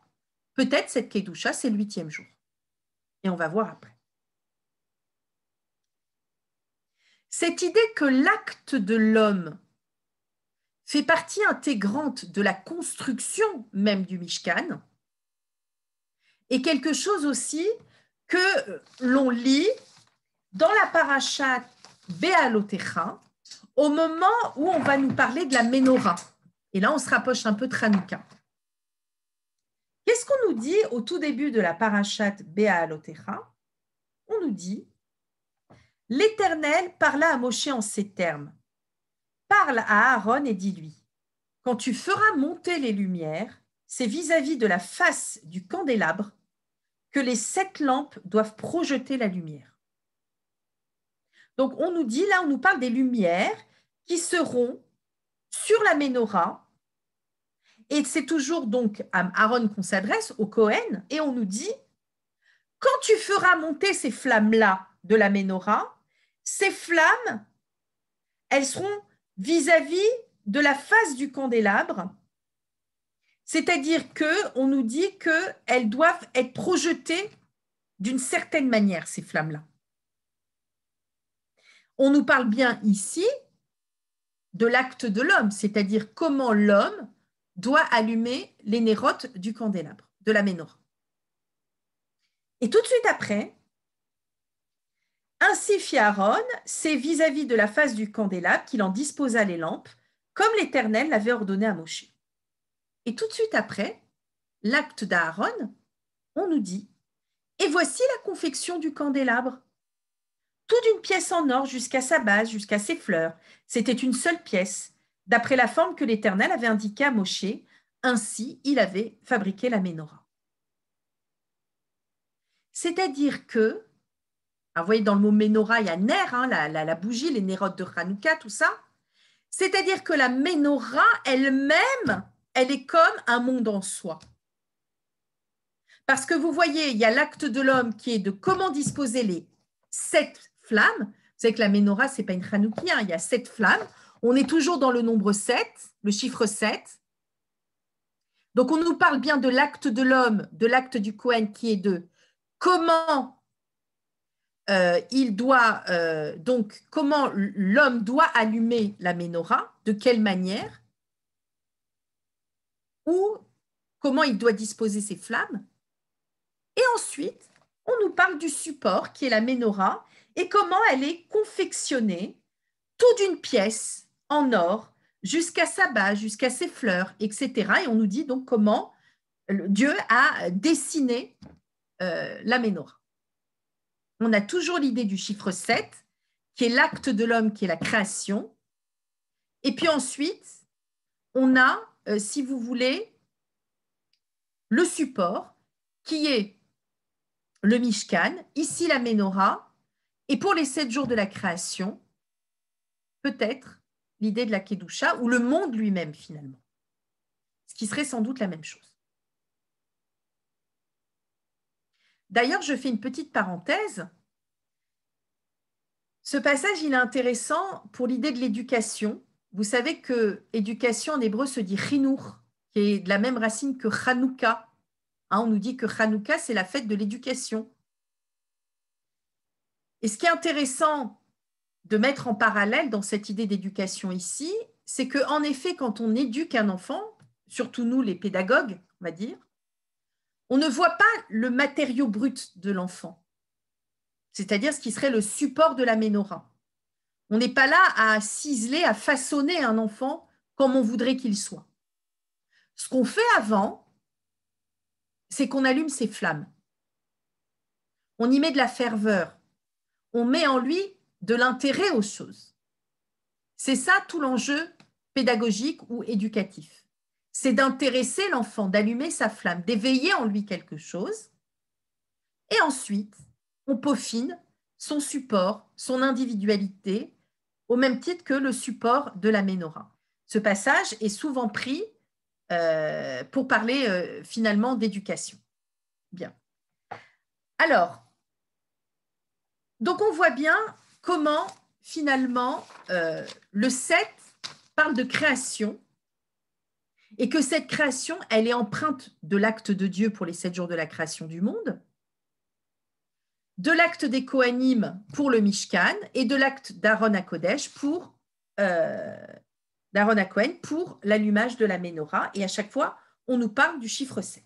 Peut-être cette kedusha, c'est le huitième jour. Et on va voir après. Cette idée que l'acte de l'homme fait partie intégrante de la construction même du Mishkan est quelque chose aussi que l'on lit dans la paracha Béalotecha, au moment où on va nous parler de la menorah. Et là, on se rapproche un peu de Hanouka. Qu'est-ce qu'on nous dit au tout début de la parachat Béalotecha On nous dit L'Éternel parla à Moshe en ces termes Parle à Aaron et dis-lui Quand tu feras monter les lumières, c'est vis-à-vis de la face du candélabre que les sept lampes doivent projeter la lumière. Donc, on nous dit, là, on nous parle des lumières qui seront sur la menorah. Et c'est toujours donc à Aaron qu'on s'adresse, au Cohen, et on nous dit, quand tu feras monter ces flammes-là de la menorah, ces flammes, elles seront vis-à-vis de la face du candélabre, c'est-à-dire que on nous dit qu'elles doivent être projetées d'une certaine manière, ces flammes-là. On nous parle bien ici de l'acte de l'homme, c'est-à-dire comment l'homme doit allumer les nérotes du candélabre, de la menorah. Et tout de suite après, ainsi fit Aaron, c'est vis-à-vis de la face du candélabre qu'il en disposa les lampes, comme l'Éternel l'avait ordonné à Moshe. Et tout de suite après, l'acte d'Aaron, on nous dit Et voici la confection du candélabre tout d'une pièce en or jusqu'à sa base, jusqu'à ses fleurs. C'était une seule pièce, d'après la forme que l'Éternel avait indiquée à Mosché. Ainsi, il avait fabriqué la menorah. C'est-à-dire que, vous voyez, dans le mot menorah, il y a ner, hein, la, bougie, les nérodes de Hanouka, tout ça. C'est-à-dire que la menorah elle-même, elle est comme un monde en soi. Parce que vous voyez, il y a l'acte de l'homme qui est de comment disposer les sept vous savez que la menorah, ce n'est pas une Hanoukia, hein. il y a sept flammes. On est toujours dans le nombre 7, le chiffre 7. Donc on nous parle bien de l'acte de l'homme, de l'acte du Kohen qui est de comment euh, il doit euh, donc comment l'homme doit allumer la menorah, de quelle manière, ou comment il doit disposer ses flammes. Et ensuite, on nous parle du support qui est la menorah et comment elle est confectionnée tout d'une pièce en or jusqu'à sa base, jusqu'à ses fleurs, etc. Et on nous dit donc comment Dieu a dessiné euh, la menorah. On a toujours l'idée du chiffre 7, qui est l'acte de l'homme, qui est la création. Et puis ensuite, on a, euh, si vous voulez, le support, qui est le Mishkan, ici la menorah, et pour les sept jours de la création, peut-être l'idée de la Kedusha ou le monde lui-même finalement, ce qui serait sans doute la même chose. D'ailleurs, je fais une petite parenthèse. Ce passage, il est intéressant pour l'idée de l'éducation. Vous savez que éducation en hébreu se dit chinour, qui est de la même racine que Hanouka. Hein, on nous dit que Hanouka, c'est la fête de l'éducation. Et ce qui est intéressant de mettre en parallèle dans cette idée d'éducation ici, c'est qu'en effet, quand on éduque un enfant, surtout nous les pédagogues, on va dire, on ne voit pas le matériau brut de l'enfant, c'est-à-dire ce qui serait le support de la menorah. On n'est pas là à ciseler, à façonner un enfant comme on voudrait qu'il soit. Ce qu'on fait avant, c'est qu'on allume ses flammes. On y met de la ferveur, on met en lui de l'intérêt aux choses. C'est ça tout l'enjeu pédagogique ou éducatif. C'est d'intéresser l'enfant, d'allumer sa flamme, d'éveiller en lui quelque chose. Et ensuite, on peaufine son support, son individualité, au même titre que le support de la menorah. Ce passage est souvent pris euh, pour parler euh, finalement d'éducation. Bien. Alors, donc on voit bien comment finalement euh, le 7 parle de création et que cette création, elle est empreinte de l'acte de Dieu pour les sept jours de la création du monde, de l'acte des Kohanim pour le Mishkan et de l'acte d'Aaron à Kodesh pour euh, pour l'allumage de la menorah. Et à chaque fois, on nous parle du chiffre 7.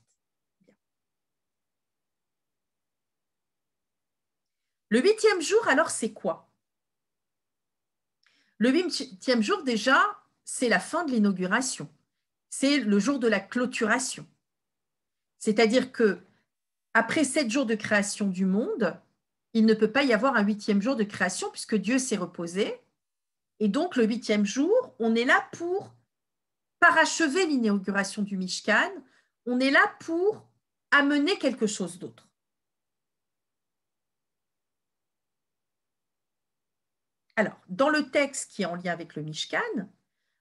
Le huitième jour, alors, c'est quoi Le huitième jour, déjà, c'est la fin de l'inauguration. C'est le jour de la clôturation. C'est-à-dire que après sept jours de création du monde, il ne peut pas y avoir un huitième jour de création puisque Dieu s'est reposé. Et donc, le huitième jour, on est là pour parachever l'inauguration du Mishkan. On est là pour amener quelque chose d'autre. Alors, dans le texte qui est en lien avec le Mishkan,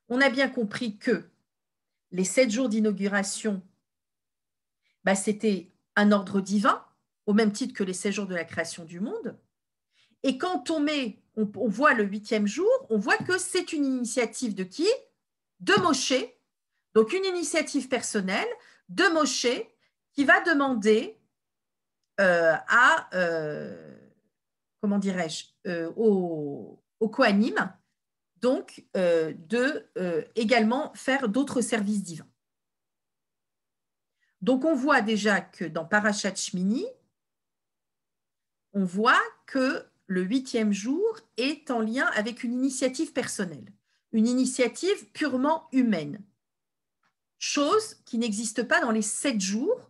on a bien compris que les sept jours d'inauguration, bah, c'était un ordre divin, au même titre que les sept jours de la création du monde. Et quand on met, on, voit le huitième jour, on voit que c'est une initiative de qui De Moshe, donc une initiative personnelle de Moshe qui va demander euh, à euh, comment dirais-je euh, au coanime, donc euh, de euh, également faire d'autres services divins. Donc on voit déjà que dans Parashat Shmini, on voit que le huitième jour est en lien avec une initiative personnelle, une initiative purement humaine, chose qui n'existe pas dans les sept jours,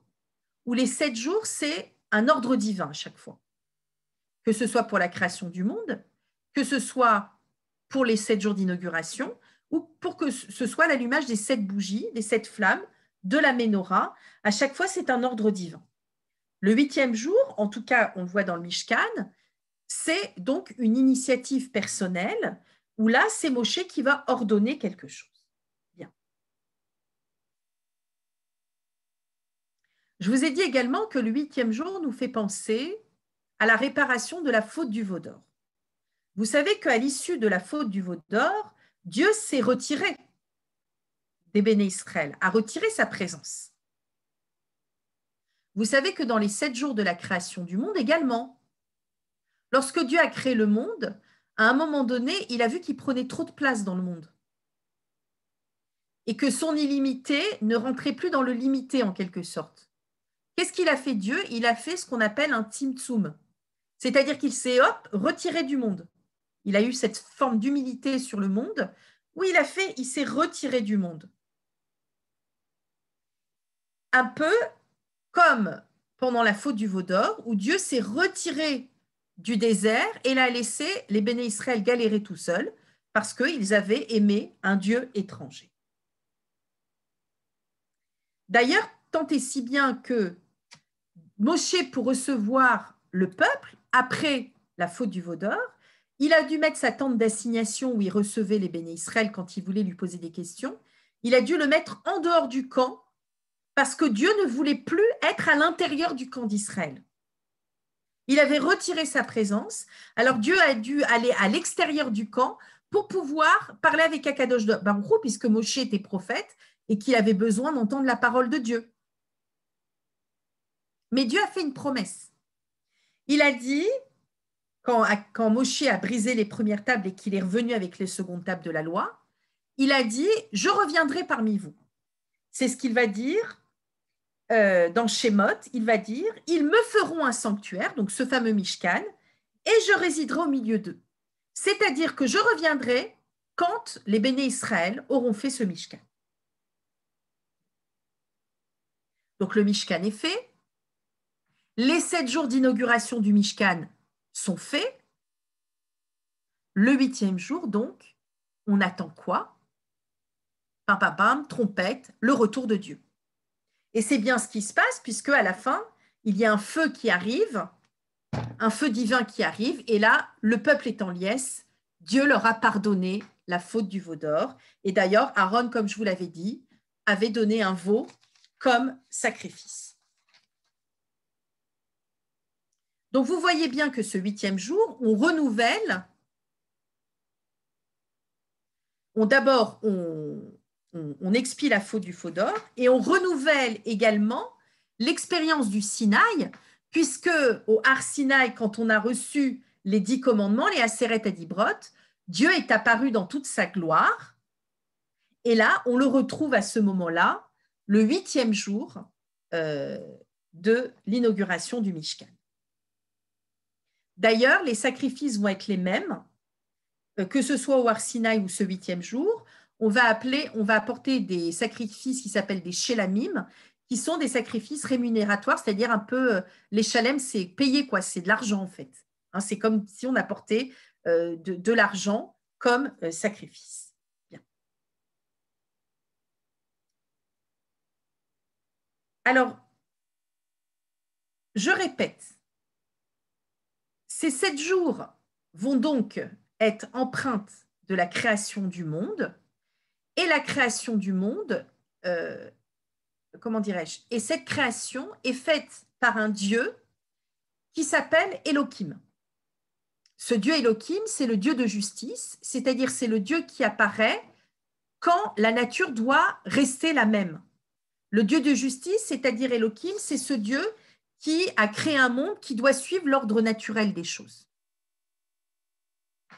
où les sept jours, c'est un ordre divin à chaque fois, que ce soit pour la création du monde, que ce soit pour les sept jours d'inauguration ou pour que ce soit l'allumage des sept bougies, des sept flammes de la menorah. À chaque fois, c'est un ordre divin. Le huitième jour, en tout cas, on le voit dans le Mishkan, c'est donc une initiative personnelle où là, c'est Moshe qui va ordonner quelque chose. Bien. Je vous ai dit également que le huitième jour nous fait penser à la réparation de la faute du veau d'or. Vous savez qu'à l'issue de la faute du veau d'or, Dieu s'est retiré des béné Israël, a retiré sa présence. Vous savez que dans les sept jours de la création du monde également, lorsque Dieu a créé le monde, à un moment donné, il a vu qu'il prenait trop de place dans le monde et que son illimité ne rentrait plus dans le limité en quelque sorte. Qu'est-ce qu'il a fait Dieu Il a fait ce qu'on appelle un timtsum, c'est-à-dire qu'il s'est hop retiré du monde il a eu cette forme d'humilité sur le monde, où il a fait, il s'est retiré du monde. Un peu comme pendant la faute du veau d'or, où Dieu s'est retiré du désert et l'a laissé les béné Israël galérer tout seuls parce qu'ils avaient aimé un Dieu étranger. D'ailleurs, tant et si bien que Mosché pour recevoir le peuple, après la faute du veau d'or, il a dû mettre sa tente d'assignation où il recevait les bénis Israël quand il voulait lui poser des questions. Il a dû le mettre en dehors du camp parce que Dieu ne voulait plus être à l'intérieur du camp d'Israël. Il avait retiré sa présence. Alors Dieu a dû aller à l'extérieur du camp pour pouvoir parler avec Akadosh Baruch puisque Moshe était prophète et qu'il avait besoin d'entendre la parole de Dieu. Mais Dieu a fait une promesse. Il a dit quand, quand a brisé les premières tables et qu'il est revenu avec les secondes tables de la loi, il a dit Je reviendrai parmi vous. C'est ce qu'il va dire euh, dans Shemot il va dire Ils me feront un sanctuaire, donc ce fameux Mishkan, et je résiderai au milieu d'eux. C'est-à-dire que je reviendrai quand les béné Israël auront fait ce Mishkan. Donc le Mishkan est fait. Les sept jours d'inauguration du Mishkan sont faits, le huitième jour, donc, on attend quoi Pam, pam, pam, trompette, le retour de Dieu. Et c'est bien ce qui se passe, puisque à la fin, il y a un feu qui arrive, un feu divin qui arrive, et là, le peuple est en liesse, Dieu leur a pardonné la faute du veau d'or. Et d'ailleurs, Aaron, comme je vous l'avais dit, avait donné un veau comme sacrifice. Donc vous voyez bien que ce huitième jour, on renouvelle, on d'abord on, expie la faute du faux d'or et on renouvelle également l'expérience du Sinaï, puisque au Har Sinaï, quand on a reçu les dix commandements, les Aseret Adibrot, Dieu est apparu dans toute sa gloire. Et là, on le retrouve à ce moment-là, le huitième jour euh, de l'inauguration du Mishkan. D'ailleurs, les sacrifices vont être les mêmes, euh, que ce soit au Arsinaï ou ce huitième jour. On va appeler, on va apporter des sacrifices qui s'appellent des chélamim, qui sont des sacrifices rémunératoires, c'est-à-dire un peu euh, les chalem, c'est payer, quoi, c'est de l'argent en fait. Hein. c'est comme si on apportait euh, de, l'argent comme sacrifice. Alors, je répète, ces sept jours vont donc être empreintes de la création du monde, et la création du monde, euh, comment dirais-je, et cette création est faite par un dieu qui s'appelle Elohim. Ce dieu Elohim, c'est le dieu de justice, c'est-à-dire c'est le dieu qui apparaît quand la nature doit rester la même. Le dieu de justice, c'est-à-dire Elohim, c'est ce dieu qui a créé un monde qui doit suivre l'ordre naturel des choses.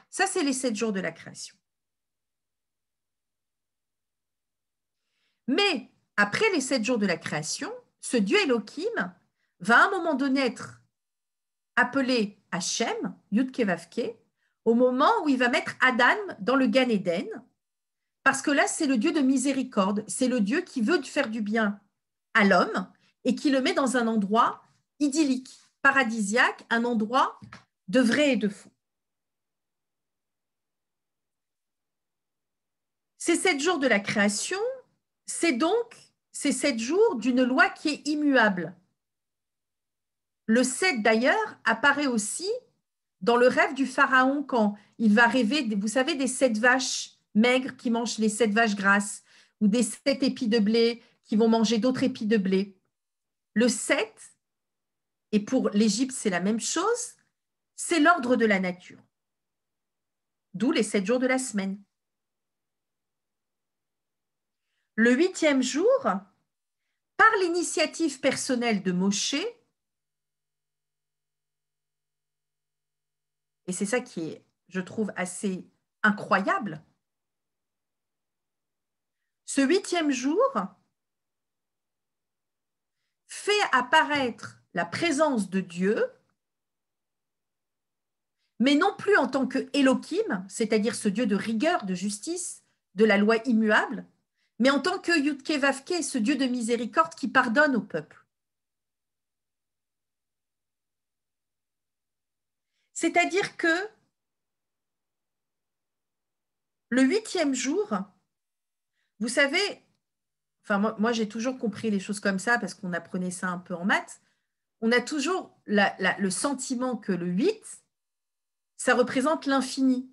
Ça, c'est les sept jours de la création. Mais après les sept jours de la création, ce Dieu Elohim va à un moment donné être appelé Hachem, Yudkevavke, au moment où il va mettre Adam dans le Gan Eden, parce que là, c'est le Dieu de miséricorde, c'est le Dieu qui veut faire du bien à l'homme et qui le met dans un endroit idyllique, paradisiaque, un endroit de vrai et de faux. Ces sept jours de la création, c'est donc ces sept jours d'une loi qui est immuable. Le 7 d'ailleurs apparaît aussi dans le rêve du pharaon quand il va rêver, vous savez, des sept vaches maigres qui mangent les sept vaches grasses ou des sept épis de blé qui vont manger d'autres épis de blé. Le 7 et pour l'Égypte, c'est la même chose, c'est l'ordre de la nature. D'où les sept jours de la semaine. Le huitième jour, par l'initiative personnelle de Moshe, et c'est ça qui est, je trouve, assez incroyable, ce huitième jour fait apparaître la présence de Dieu, mais non plus en tant que Elohim, c'est-à-dire ce Dieu de rigueur, de justice, de la loi immuable, mais en tant que Yudke Vavke, ce Dieu de miséricorde qui pardonne au peuple. C'est-à-dire que le huitième jour, vous savez, enfin moi j'ai toujours compris les choses comme ça parce qu'on apprenait ça un peu en maths, on a toujours le sentiment que le 8, ça représente l'infini.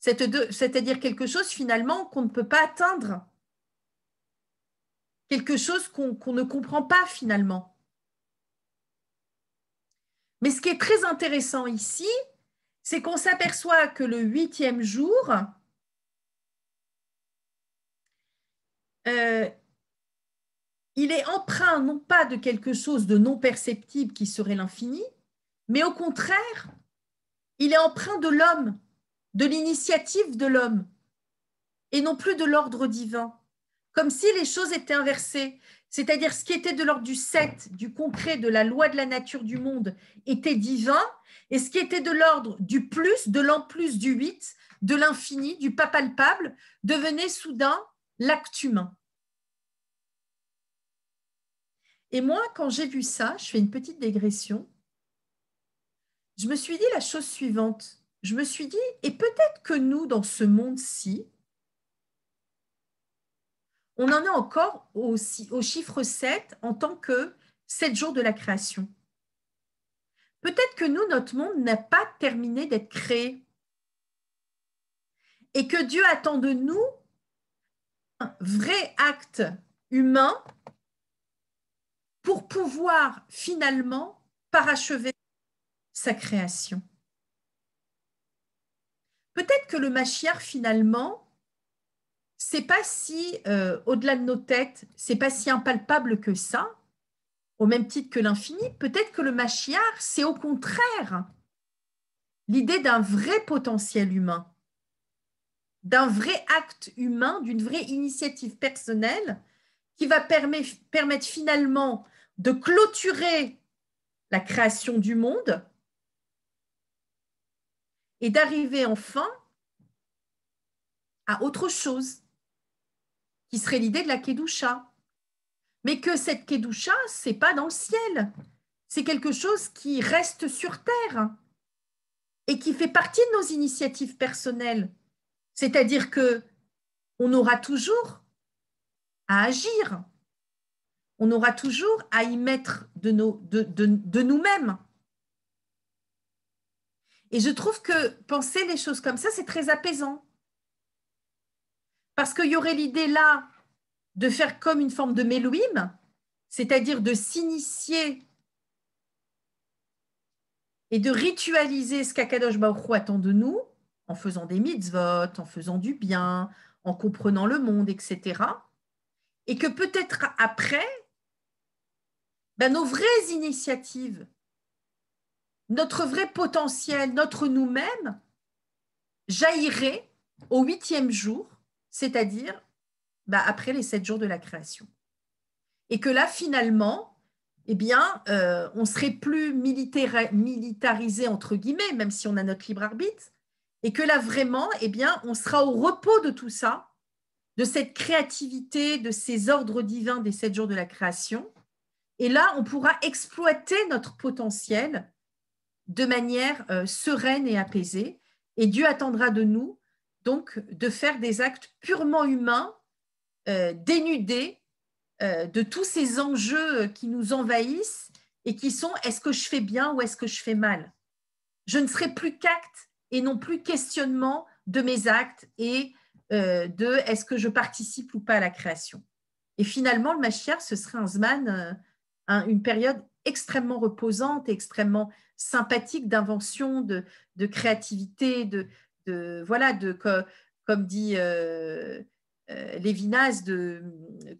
C'est-à-dire quelque chose finalement qu'on ne peut pas atteindre, quelque chose qu'on ne comprend pas finalement. Mais ce qui est très intéressant ici, c'est qu'on s'aperçoit que le huitième jour, euh, il est empreint non pas de quelque chose de non perceptible qui serait l'infini, mais au contraire, il est empreint de l'homme, de l'initiative de l'homme, et non plus de l'ordre divin, comme si les choses étaient inversées, c'est-à-dire ce qui était de l'ordre du 7, du concret, de la loi de la nature du monde, était divin, et ce qui était de l'ordre du plus, de l'en plus, du 8, de l'infini, du pas palpable, devenait soudain l'acte humain. Et moi, quand j'ai vu ça, je fais une petite dégression, je me suis dit la chose suivante. Je me suis dit, et peut-être que nous, dans ce monde-ci, on en est encore au, au chiffre 7 en tant que 7 jours de la création. Peut-être que nous, notre monde n'a pas terminé d'être créé. Et que Dieu attend de nous un vrai acte humain pour pouvoir finalement parachever sa création. Peut-être que le Machiar, finalement, c'est pas si, euh, au-delà de nos têtes, c'est pas si impalpable que ça, au même titre que l'infini. Peut-être que le Machiar, c'est au contraire l'idée d'un vrai potentiel humain, d'un vrai acte humain, d'une vraie initiative personnelle qui va permettre, finalement de clôturer la création du monde et d'arriver enfin à autre chose, qui serait l'idée de la Kedusha. Mais que cette Kedusha, ce n'est pas dans le ciel, c'est quelque chose qui reste sur Terre et qui fait partie de nos initiatives personnelles. C'est-à-dire que on aura toujours à agir. On aura toujours à y mettre de, nous-mêmes. Et je trouve que penser les choses comme ça, c'est très apaisant. Parce qu'il y aurait l'idée là de faire comme une forme de mélouim, c'est-à-dire de s'initier et de ritualiser ce qu'Akadosh Baruch attend de nous en faisant des mitzvot, en faisant du bien, en comprenant le monde, etc et que peut-être après, ben, nos vraies initiatives, notre vrai potentiel, notre nous-mêmes, jaillirait au huitième jour, c'est-à-dire ben, après les sept jours de la création. Et que là, finalement, eh bien, euh, on serait plus militarisé, entre guillemets, même si on a notre libre arbitre, et que là, vraiment, eh bien, on sera au repos de tout ça, de cette créativité, de ces ordres divins des sept jours de la création. Et là, on pourra exploiter notre potentiel de manière euh, sereine et apaisée. Et Dieu attendra de nous, donc, de faire des actes purement humains, euh, dénudés euh, de tous ces enjeux qui nous envahissent et qui sont est-ce que je fais bien ou est-ce que je fais mal Je ne serai plus qu'acte et non plus questionnement de mes actes et euh, de est-ce que je participe ou pas à la création. Et finalement, le chère ce serait un Zman euh, une période extrêmement reposante extrêmement sympathique d'invention, de, créativité, de, voilà, comme, dit euh, euh, Lévinas, de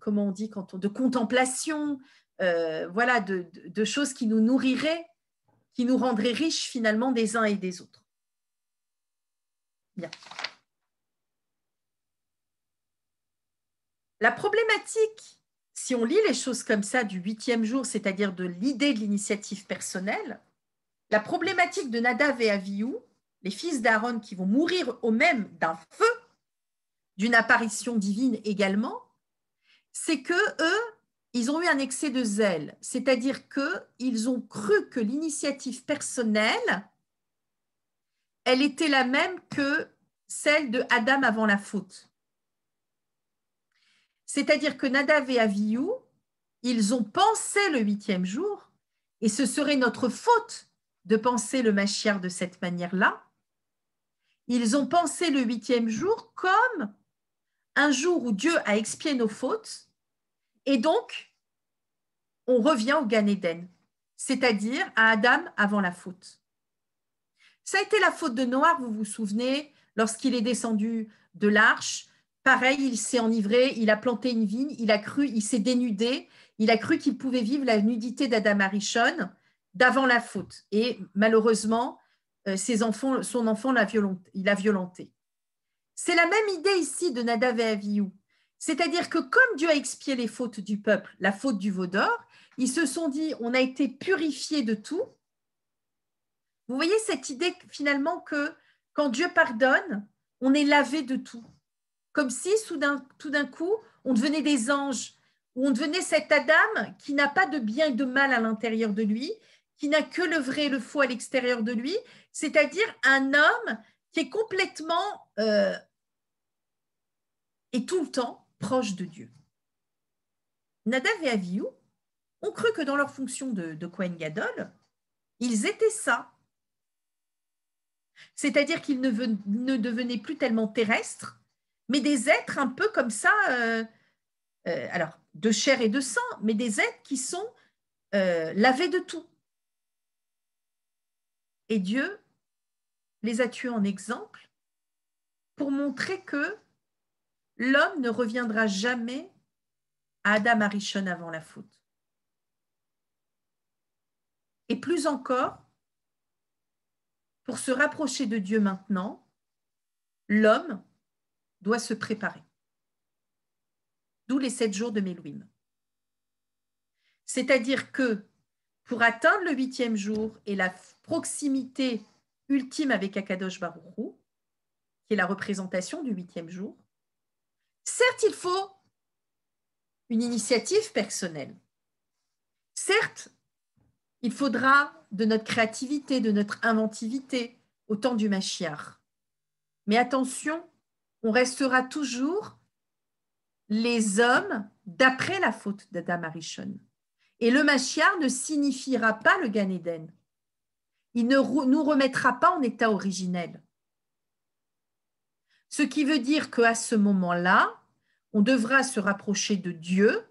comment on dit quand de contemplation, voilà, de, de, choses qui nous nourriraient, qui nous rendraient riches finalement des uns et des autres. Bien. La problématique, si on lit les choses comme ça du huitième jour, c'est-à-dire de l'idée de l'initiative personnelle, la problématique de Nadav et Aviou, les fils d'Aaron qui vont mourir au même d'un feu, d'une apparition divine également, c'est que eux, ils ont eu un excès de zèle, c'est-à-dire qu'ils ont cru que l'initiative personnelle, elle était la même que celle de Adam avant la faute. C'est-à-dire que Nadav et Aviou ils ont pensé le huitième jour, et ce serait notre faute de penser le Machiar de cette manière-là. Ils ont pensé le huitième jour comme un jour où Dieu a expié nos fautes, et donc on revient au Gan c'est-à-dire à Adam avant la faute. Ça a été la faute de Noir, vous vous souvenez, lorsqu'il est descendu de l'arche, Pareil, il s'est enivré, il a planté une vigne, il a cru, il s'est dénudé, il a cru qu'il pouvait vivre la nudité d'Adam Harishon d'avant la faute. Et malheureusement, euh, ses enfants, son enfant l'a violenté, il violenté. C'est la même idée ici de Nadav et C'est-à-dire que comme Dieu a expié les fautes du peuple, la faute du veau d'or, ils se sont dit on a été purifié de tout. Vous voyez cette idée finalement que quand Dieu pardonne, on est lavé de tout. Comme si tout d'un coup, on devenait des anges, où on devenait cet Adam qui n'a pas de bien et de mal à l'intérieur de lui, qui n'a que le vrai et le faux à l'extérieur de lui, c'est-à-dire un homme qui est complètement euh, et tout le temps proche de Dieu. Nadav et Aviou ont cru que dans leur fonction de, de Gadol, ils étaient ça. C'est-à-dire qu'ils ne devenaient plus tellement terrestres, mais des êtres un peu comme ça, euh, euh, alors de chair et de sang, mais des êtres qui sont euh, lavés de tout. Et Dieu les a tués en exemple pour montrer que l'homme ne reviendra jamais à Adam Arishon avant la faute. Et plus encore, pour se rapprocher de Dieu maintenant, l'homme doit se préparer. D'où les sept jours de Mélouim. C'est-à-dire que pour atteindre le huitième jour et la proximité ultime avec Akadosh Baruchou, qui est la représentation du huitième jour, certes, il faut une initiative personnelle. Certes, il faudra de notre créativité, de notre inventivité au temps du Machiar. Mais attention on restera toujours les hommes d'après la faute d'Adam Arishon. Et le Machiar ne signifiera pas le Gan Il ne nous remettra pas en état originel. Ce qui veut dire qu'à ce moment-là, on devra se rapprocher de Dieu,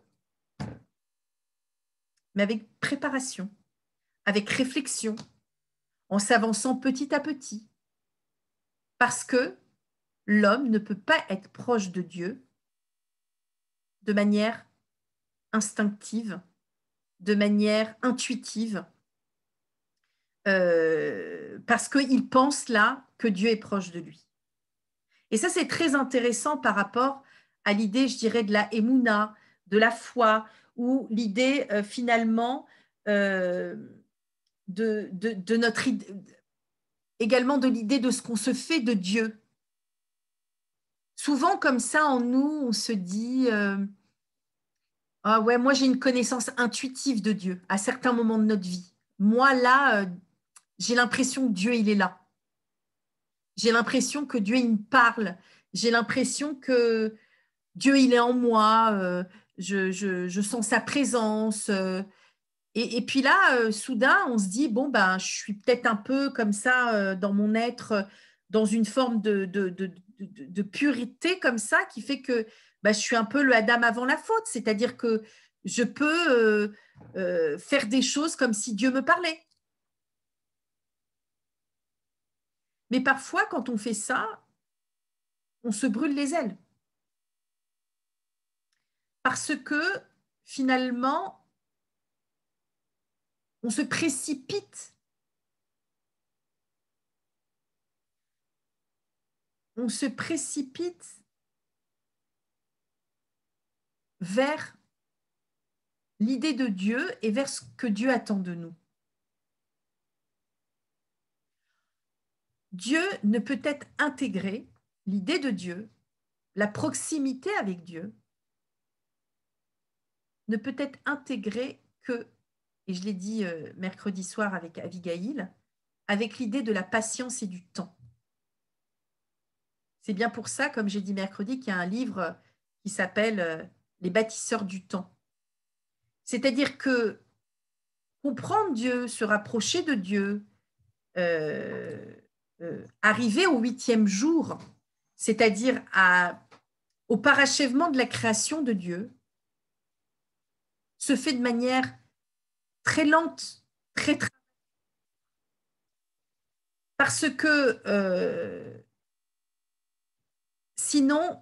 mais avec préparation, avec réflexion, en s'avançant petit à petit. Parce que l'homme ne peut pas être proche de Dieu de manière instinctive, de manière intuitive, euh, parce qu'il pense là que Dieu est proche de lui. Et ça, c'est très intéressant par rapport à l'idée, je dirais, de la émouna, de la foi, ou l'idée euh, finalement euh, de, de, de, également de l'idée de ce qu'on se fait de Dieu souvent comme ça en nous, on se dit euh, Ah ouais, moi j'ai une connaissance intuitive de Dieu à certains moments de notre vie. Moi là, euh, j'ai l'impression que Dieu il est là. J'ai l'impression que Dieu il me parle. J'ai l'impression que Dieu il est en moi. Euh, je, sens sa présence. Et, puis là, soudain, on se dit bon ben, je suis peut-être un peu comme ça dans mon être, dans une forme de de, purité comme ça qui fait que bah, je suis un peu le Adam avant la faute, c'est-à-dire que je peux euh, euh, faire des choses comme si Dieu me parlait. Mais parfois, quand on fait ça, on se brûle les ailes. Parce que finalement, on se précipite on se précipite vers l'idée de Dieu et vers ce que Dieu attend de nous. Dieu ne peut être intégré, l'idée de Dieu, la proximité avec Dieu, ne peut être intégrée que, et je l'ai dit euh, mercredi soir avec Abigail, avec l'idée de la patience et du temps. C'est bien pour ça, comme j'ai dit mercredi, qu'il y a un livre euh, qui s'appelle euh, Les bâtisseurs du temps. C'est-à-dire que comprendre Dieu, se rapprocher de Dieu, euh, arriver au huitième jour, c'est-à-dire au parachèvement de la création de Dieu, se fait de manière très lente, très, très parce que Sinon,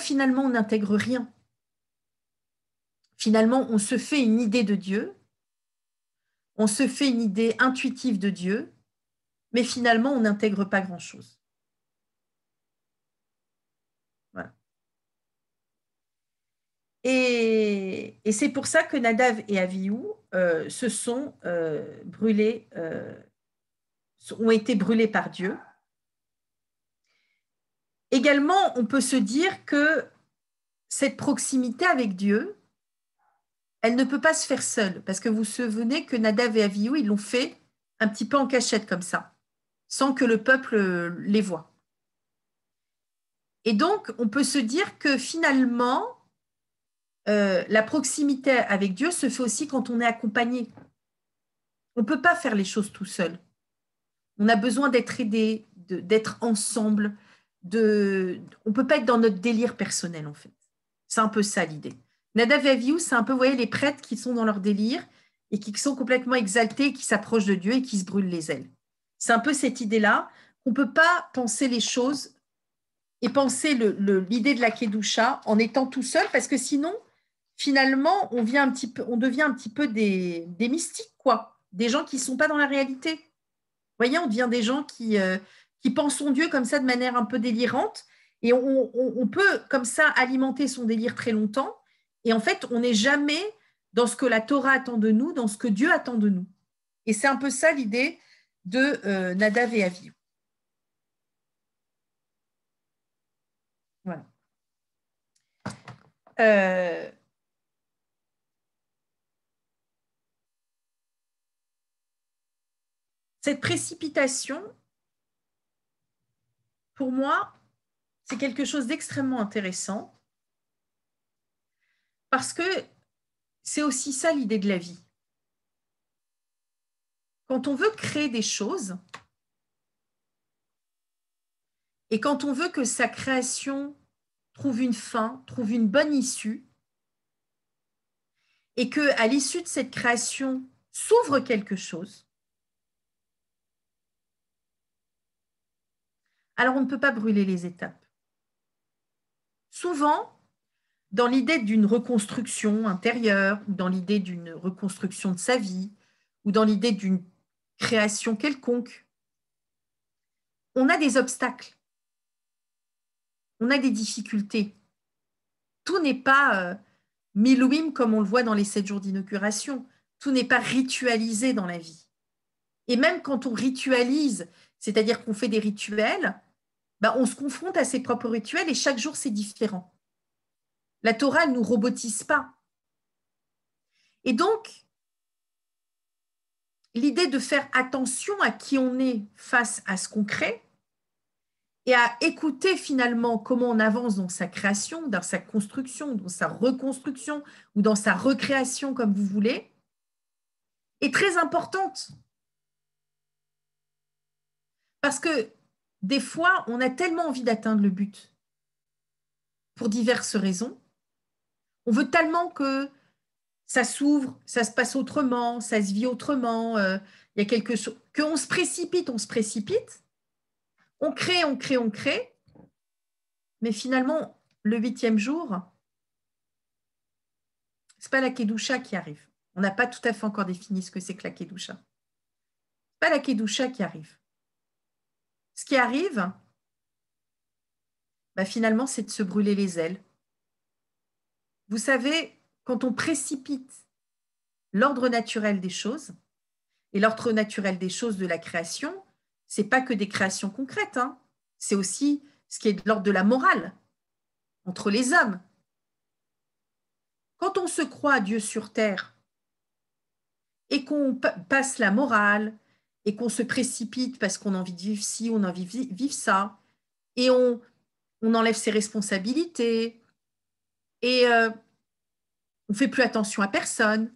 finalement, on n'intègre rien. Finalement, on se fait une idée de Dieu, on se fait une idée intuitive de Dieu, mais finalement, on n'intègre pas grand-chose. Voilà. Et, c'est pour ça que Nadav et Aviou euh, se sont euh, euh, ont été brûlés par Dieu Également, on peut se dire que cette proximité avec Dieu, elle ne peut pas se faire seule, parce que vous vous souvenez que Nadav et Aviou ils l'ont fait un petit peu en cachette comme ça, sans que le peuple les voie. Et donc, on peut se dire que finalement, euh, la proximité avec Dieu se fait aussi quand on est accompagné. On ne peut pas faire les choses tout seul. On a besoin d'être aidé, d'être ensemble, on peut pas être dans notre délire personnel, en fait. C'est un peu ça l'idée. Nada view c'est un peu, vous voyez, les prêtres qui sont dans leur délire et qui sont complètement exaltés, qui s'approchent de Dieu et qui se brûlent les ailes. C'est un peu cette idée-là. On ne peut pas penser les choses et penser l'idée le, de la Kedusha en étant tout seul, parce que sinon, finalement, on, devient un petit peu des, mystiques, quoi. Des gens qui ne sont pas dans la réalité. Vous voyez, on devient des gens qui, euh, pensons Dieu comme ça de manière un peu délirante. Et on, peut comme ça alimenter son délire très longtemps. Et en fait, on n'est jamais dans ce que la Torah attend de nous, dans ce que Dieu attend de nous. Et c'est un peu ça l'idée de euh, Nadav et Aviv. Voilà. Euh, cette précipitation, pour moi, c'est quelque chose d'extrêmement intéressant parce que c'est aussi ça l'idée de la vie. Quand on veut créer des choses et quand on veut que sa création trouve une fin, trouve une bonne issue, et que à l'issue de cette création s'ouvre quelque chose, alors on ne peut pas brûler les étapes. Souvent, dans l'idée d'une reconstruction intérieure, ou dans l'idée d'une reconstruction de sa vie, ou dans l'idée d'une création quelconque, on a des obstacles, on a des difficultés. Tout n'est pas euh, milouim comme on le voit dans les sept jours d'inauguration, tout n'est pas ritualisé dans la vie. Et même quand on ritualise, c'est-à-dire qu'on fait des rituels, bah, on se confronte à ses propres rituels et chaque jour, c'est différent. La Torah ne nous robotise pas. Et donc, l'idée de faire attention à qui on est face à ce qu'on crée et à écouter finalement comment on avance dans sa création, dans sa construction, dans sa reconstruction ou dans sa recréation, comme vous voulez, est très importante. Parce que des fois, on a tellement envie d'atteindre le but pour diverses raisons. On veut tellement que ça s'ouvre, ça se passe autrement, ça se vit autrement, euh, il y a quelque qu'on se précipite, on se précipite, on crée, on crée, on crée, mais finalement, le huitième jour, c'est pas la Kedusha qui arrive. On n'a pas tout à fait encore défini ce que c'est que la Kedusha. pas la Kedusha qui arrive ce qui arrive, bah, finalement, c'est de se brûler les ailes. Vous savez, quand on précipite l'ordre naturel des choses, et l'ordre naturel des choses de la création, c'est pas que des créations concrètes, hein. c'est aussi ce qui est de l'ordre de la morale entre les hommes. Quand on se croit Dieu sur terre et qu'on passe la morale, et qu'on se précipite parce qu'on a envie de vivre ci, on a envie de vivre ça, et on, enlève ses responsabilités, et euh, on ne fait plus attention à personne.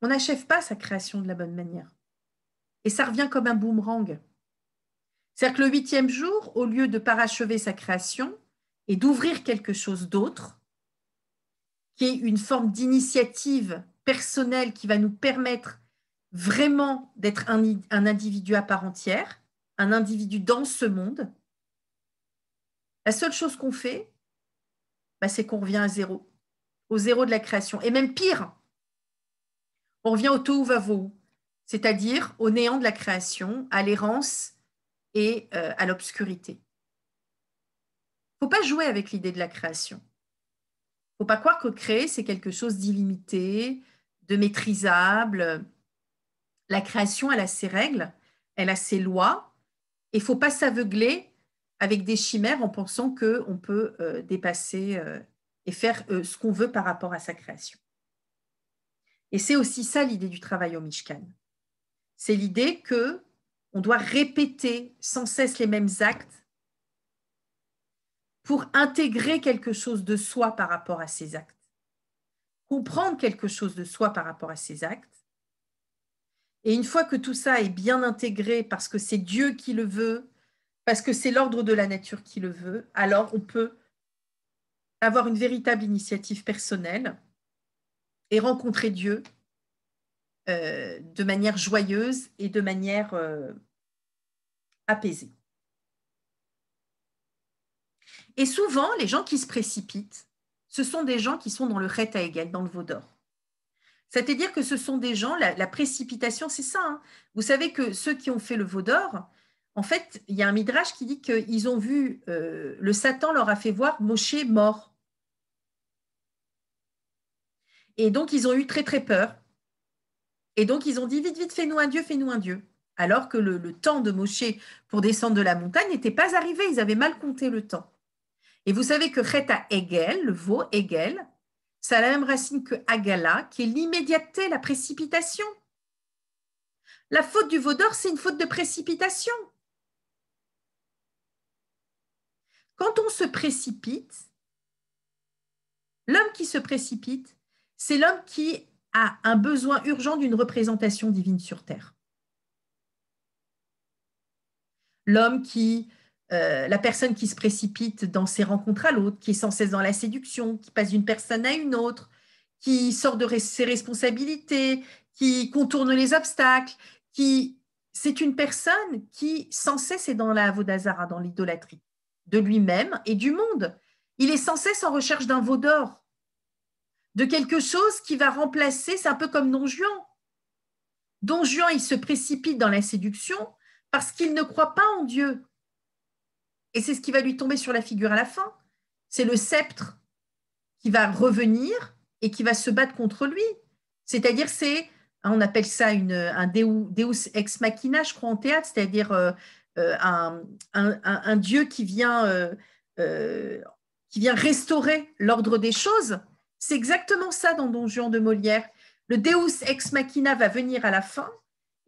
On n'achève pas sa création de la bonne manière. Et ça revient comme un boomerang. C'est-à-dire que le huitième jour, au lieu de parachever sa création et d'ouvrir quelque chose d'autre, qui est une forme d'initiative personnel qui va nous permettre vraiment d'être un, individu à part entière, un individu dans ce monde, la seule chose qu'on fait, bah, c'est qu'on revient à zéro, au zéro de la création. Et même pire, on revient au va ou c'est-à-dire au néant de la création, à l'errance et euh, à l'obscurité. Il ne faut pas jouer avec l'idée de la création. Il ne faut pas croire que créer, c'est quelque chose d'illimité, de maîtrisable. La création, elle a ses règles, elle a ses lois. Et il faut pas s'aveugler avec des chimères en pensant qu'on peut euh, dépasser euh, et faire euh, ce qu'on veut par rapport à sa création. Et c'est aussi ça l'idée du travail au Mishkan. C'est l'idée que on doit répéter sans cesse les mêmes actes pour intégrer quelque chose de soi par rapport à ces actes comprendre quelque chose de soi par rapport à ses actes. Et une fois que tout ça est bien intégré parce que c'est Dieu qui le veut, parce que c'est l'ordre de la nature qui le veut, alors on peut avoir une véritable initiative personnelle et rencontrer Dieu euh, de manière joyeuse et de manière euh, apaisée. Et souvent, les gens qui se précipitent, ce sont des gens qui sont dans le Reta dans le Vaudor. d'Or. C'est-à-dire que ce sont des gens, la, précipitation, c'est ça. Hein. Vous savez que ceux qui ont fait le Vaudor, d'or, en fait, il y a un midrash qui dit qu'ils ont vu, euh, le Satan leur a fait voir Mosché mort. Et donc, ils ont eu très, très peur. Et donc, ils ont dit, vite, vite, fais-nous un Dieu, fais-nous un Dieu. Alors que le, temps de Mosché pour descendre de la montagne n'était pas arrivé, ils avaient mal compté le temps. Et vous savez que cheta Hegel, le veau Hegel, ça a la même racine que Agala, qui est l'immédiateté, la précipitation. La faute du veau d'or, c'est une faute de précipitation. Quand on se précipite, l'homme qui se précipite, c'est l'homme qui a un besoin urgent d'une représentation divine sur Terre. L'homme qui euh, la personne qui se précipite dans ses rencontres à l'autre, qui est sans cesse dans la séduction, qui passe d'une personne à une autre, qui sort de ses responsabilités, qui contourne les obstacles, qui c'est une personne qui sans cesse est dans la vaudazara, dans l'idolâtrie de lui-même et du monde. Il est sans cesse en recherche d'un veau d'or, de quelque chose qui va remplacer, c'est un peu comme Don Juan. Don Juan, il se précipite dans la séduction parce qu'il ne croit pas en Dieu, et c'est ce qui va lui tomber sur la figure à la fin. C'est le sceptre qui va revenir et qui va se battre contre lui. C'est-à-dire, c'est, hein, on appelle ça une, un deus, ex machina, je crois, en théâtre, c'est-à-dire euh, euh, un, un, dieu qui vient, euh, qui vient restaurer l'ordre des choses. C'est exactement ça dans Don Juan de Molière. Le deus ex machina va venir à la fin